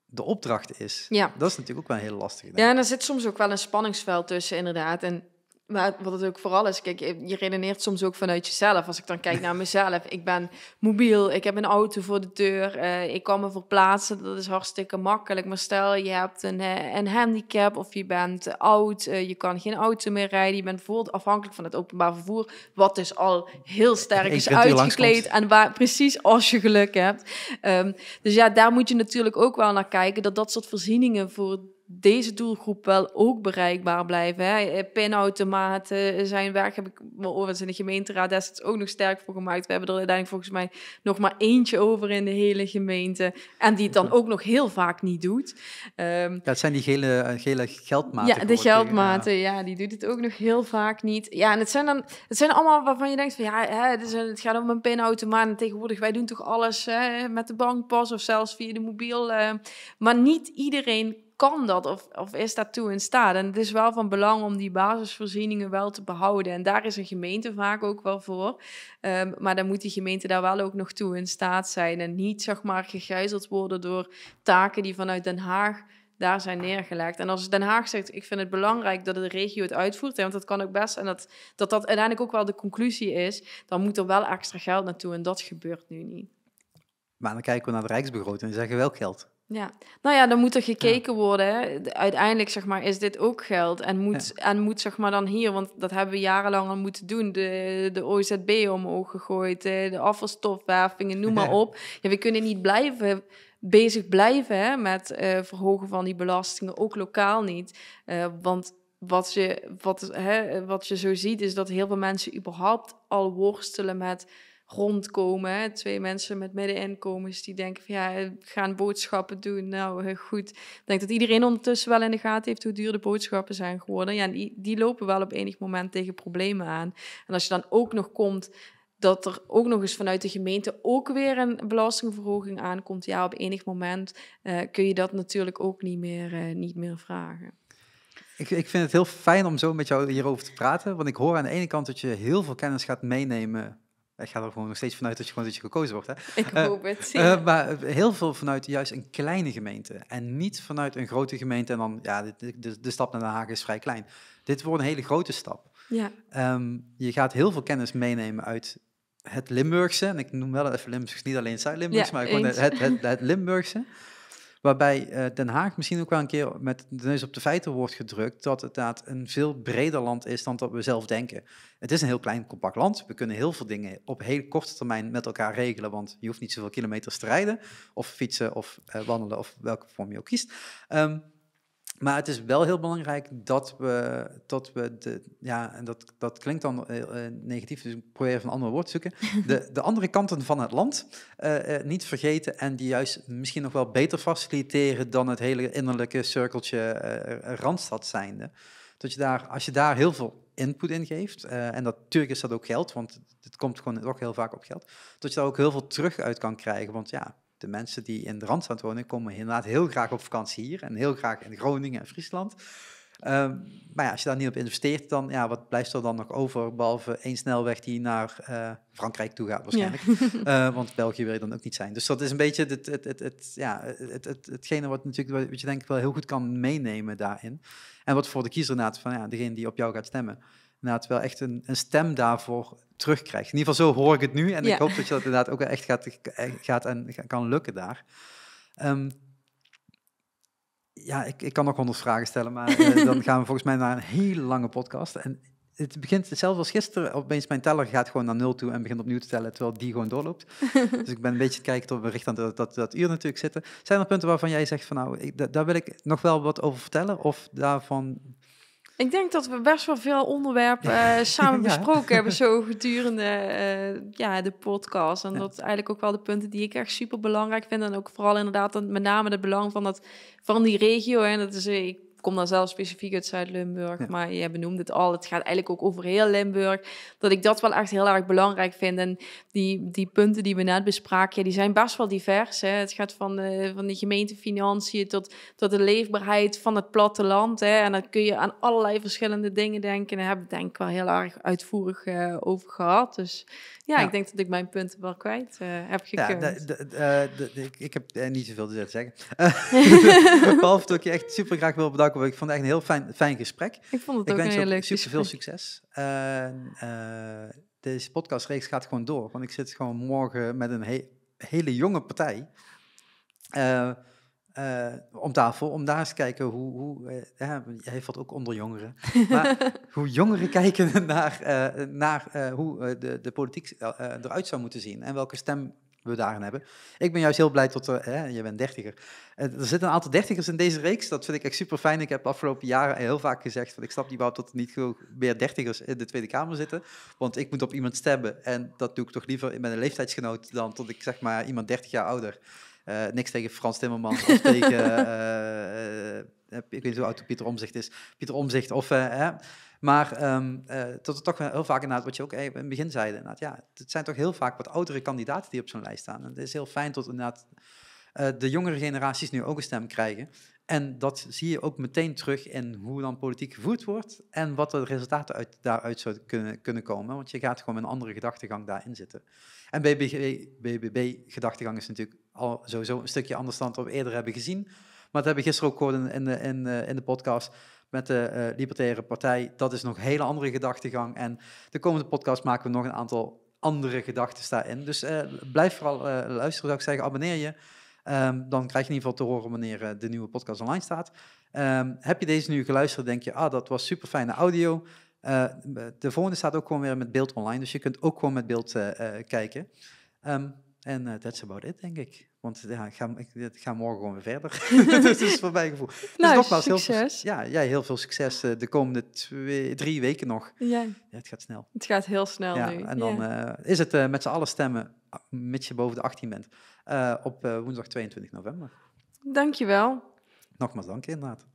de opdracht is. Ja. Dat is natuurlijk ook wel een heel lastige. Ja, en er zit soms ook wel een spanningsveld tussen, inderdaad. En maar wat het ook vooral is, kijk, je redeneert soms ook vanuit jezelf. Als ik dan kijk naar mezelf, ik ben mobiel, ik heb een auto voor de deur, eh, ik kan me verplaatsen, dat is hartstikke makkelijk. Maar stel je hebt een, eh, een handicap of je bent oud, eh, je kan geen auto meer rijden, je bent bijvoorbeeld afhankelijk van het openbaar vervoer, wat dus al heel sterk is uitgekleed en waar precies als je geluk hebt. Ehm, dus ja, daar moet je natuurlijk ook wel naar kijken, dat dat soort voorzieningen voor deze doelgroep wel ook bereikbaar blijven. Eh, pinautomaten eh, zijn werk Heb ik overigens in de gemeenteraad destijds ook nog sterk voor gemaakt. We hebben er uiteindelijk volgens mij nog maar eentje over in de hele gemeente. En die het dan ook nog heel vaak niet doet. Um, ehm, dat zijn die gele, eh, gele geldmaten. Ja, de geldmaten. Ja. die doet het ook nog heel vaak niet. Ja, en het zijn dan het zijn allemaal waarvan je denkt van ja, hè, het, is, het gaat om een pinautomaat. tegenwoordig, wij doen toch alles hè, met de bankpas of zelfs via de mobiel. maar niet iedereen kan dat of, of is daartoe in staat? En het is wel van belang om die basisvoorzieningen wel te behouden. En daar is een gemeente vaak ook wel voor. Ehm, maar dan moet die gemeente daar wel ook nog toe in staat zijn. En niet zeg maar gegijzeld worden door taken die vanuit Den Haag daar zijn neergelegd. En als Den Haag zegt, ik vind het belangrijk dat de regio het uitvoert, hè, want dat kan ook best, en dat, dat dat uiteindelijk ook wel de conclusie is, dan moet er wel extra geld naartoe en dat gebeurt nu niet. Maar dan kijken we naar de Rijksbegroting en zeggen welk geld? Ja, nou ja, dan moet er gekeken worden. Hè. Uiteindelijk zeg maar, is dit ook geld en moet, en moet zeg maar, dan hier, want dat hebben we jarenlang al moeten doen. De, de OZB omhoog gegooid, eh, de afvalstofwervingen, noem maar op. Ja, we kunnen niet blijven bezig blijven hè, met eh, verhogen van die belastingen, ook lokaal niet. Eh, want wat je, wat, hè, wat je zo ziet is dat heel veel mensen überhaupt al worstelen met rondkomen. Twee mensen met middeninkomens die denken van ja, gaan boodschappen doen. Nou, eh, goed. Ik denk dat iedereen ondertussen wel in de gaten heeft hoe duur de boodschappen zijn geworden. Ja, die, die lopen wel op enig moment tegen problemen aan. En als je dan ook nog komt dat er ook nog eens vanuit de gemeente ook weer een belastingverhoging aankomt. Ja, op enig moment eh, kun je dat natuurlijk ook niet meer, eh, niet meer vragen. Ik, ik, vind het heel fijn om zo met jou hierover te praten. Want ik hoor aan de ene kant dat je heel veel kennis gaat meenemen ik ga er gewoon nog steeds vanuit dat je gewoon dat je gekozen wordt. Hè? Ik eh, hoop het. Eh, maar heel veel vanuit juist een kleine gemeente. En niet vanuit een grote gemeente. En dan, ja, de, de, stap naar Den Haag is vrij klein. Dit wordt een hele grote stap. Ja. Ehm, je gaat heel veel kennis meenemen uit het Limburgse. En ik noem wel even Limburgs, niet alleen Zuid-Limburgs, ja, maar gewoon het, het, het, het Limburgse. Waarbij eh, Den Haag misschien ook wel een keer met de neus op de feiten wordt gedrukt dat het inderdaad een veel breder land is dan dat we zelf denken. Het is een heel klein, compact land. We kunnen heel veel dingen op heel korte termijn met elkaar regelen, want je hoeft niet zoveel kilometers te rijden of fietsen of eh, wandelen of welke vorm je ook kiest. Ehm, maar het is wel heel belangrijk dat we, dat we de, ja, en dat, dat klinkt dan eh, eh, negatief, dus ik probeer even een ander woord te zoeken. De, de andere kanten van het land eh, niet vergeten en die juist misschien nog wel beter faciliteren dan het hele innerlijke cirkeltje Randstad zijnde. Dat je daar, als je daar heel veel input in geeft, en dat, natuurlijk is dat ook geld, want het komt gewoon ook heel vaak op geld, dat je daar ook heel veel terug uit kan krijgen. Want ja, de mensen die in de Randstad wonen, komen inderdaad heel graag op vakantie hier en heel graag in Groningen en Friesland. Ehm, maar ja, als je daar niet op investeert, dan ja, wat blijft er dan nog over? Behalve één snelweg die naar eh, Frankrijk toe gaat waarschijnlijk. Eh, want België wil je dan ook niet zijn. Dus dat is een beetje het, het, het, het ja, het, het, hetgene wat, natuurlijk, wat je denk ik wel heel goed kan meenemen daarin. En wat voor de kiezer inderdaad van ja, degene die op jou gaat stemmen inderdaad wel echt een, een stem daarvoor terugkrijgt. In ieder geval zo hoor ik het nu. En ik hoop dat je dat inderdaad ook echt gaat, gaat en kan lukken daar. Ehm, ja, ik, ik kan nog honderd vragen stellen, maar eh, dan gaan we volgens mij naar een hele lange podcast. En het begint zelfs als gisteren, opeens mijn teller gaat gewoon naar nul toe en begint opnieuw te tellen, terwijl die gewoon doorloopt. dus ik ben een beetje te kijken tot we richting aan dat, dat, uur natuurlijk zitten. Zijn er punten waarvan jij zegt van nou, ik, daar wil ik nog wel wat over vertellen? Of daarvan ik denk dat we best wel veel onderwerpen eh, samen besproken hebben zo gedurende eh, ja, de podcast. En dat eigenlijk ook wel de punten die ik echt super belangrijk vind. En ook vooral inderdaad met name het belang van, dat, van die regio. En dat is, eh, ik kom dan zelf specifiek uit Zuid-Limburg. Maar jij benoemde het al, het gaat eigenlijk ook over heel Limburg. Dat ik dat wel echt heel erg belangrijk vind. En die, die punten die we net bespraken, die zijn best wel divers. Hè. Het gaat van de, eh, van de gemeentefinanciën tot, tot de leefbaarheid van het platteland. Hè. En dan kun je aan allerlei verschillende dingen denken. Daar heb denk ik wel heel erg uitvoerig eh, over gehad. Dus ja, ik denk dat ik mijn punten wel kwijt eh, heb gekund. Ja, ik, ik heb niet zoveel te zeggen. Behalve dat ik je echt super graag wil bedanken ik vond het echt een heel fijn, fijn gesprek. Ik vond het ook een heel leuk super veel succes. Eh, deze podcastreeks gaat gewoon door. Want ik zit gewoon morgen met een hele jonge partij eh, eh, om tafel. Om daar eens te kijken hoe... hoe ja, hij valt ook onder jongeren. maar hoe jongeren kijken naar, naar hoe de, de politiek eruit zou moeten zien. En welke stem we daarin hebben. Ik ben juist heel blij dat je bent dertiger. Eh, er zitten een aantal dertigers in deze reeks, dat vind ik echt super fijn. Ik heb afgelopen jaren heel vaak gezegd, van, ik snap niet waarom dat er niet meer dertigers in de Tweede Kamer zitten, want ik moet op iemand stemmen en dat doe ik toch liever met een leeftijdsgenoot dan tot ik zeg maar iemand dertig jaar ouder. Eh, niks tegen Frans Timmermans of tegen eh, eh, ik weet niet hoe oud Pieter Omzicht is, Pieter Omzicht of... Eh, hè, maar um, uh, tot toch heel vaak inderdaad, wat je ook in het begin zei, inderdaad, ja, het zijn toch heel vaak wat oudere kandidaten die op zo'n lijst staan. het is heel fijn tot inderdaad de jongere generaties nu ook een stem krijgen. En dat zie je ook meteen terug in hoe dan politiek gevoerd wordt en wat de resultaten uit, daaruit zouden kunnen, kunnen komen. Want je gaat gewoon een andere gedachtegang daarin zitten. En BBB-gedachtegang is natuurlijk al sowieso een stukje anders dan we eerder hebben gezien dat hebben we gisteren ook gehoord in, de, eh, in de podcast met de eh, Libertaire Partij. Dat is nog een hele andere gedachtegang. En de komende podcast maken we nog een aantal andere gedachten daarin. Dus eh, blijf vooral uh, luisteren, zou ik zeggen. Abonneer je. Ehm, dan krijg je in ieder geval te horen wanneer de nieuwe podcast online staat. Ehm, heb je deze nu geluisterd, denk je, ah, dat was super fijne audio. de volgende staat ook gewoon weer met beeld online, dus je kunt ook gewoon met beeld kijken. Ehm, en um, that's about it, denk ik. Want ja, ik ga, ik, morgen gewoon weer verder. Dus dat is voor mijn gevoel. Dus nou, nogmaals, Heel veel, ja, ja, heel veel succes eh, de komende twee, drie weken nog. Ja. ja. het gaat snel. Het gaat heel snel ja, nu. En dan eh, is het eh, met z'n allen stemmen, ah, mits je boven de 18 bent, op woensdag 22 november. Dankjewel. Nogmaals dank, inderdaad.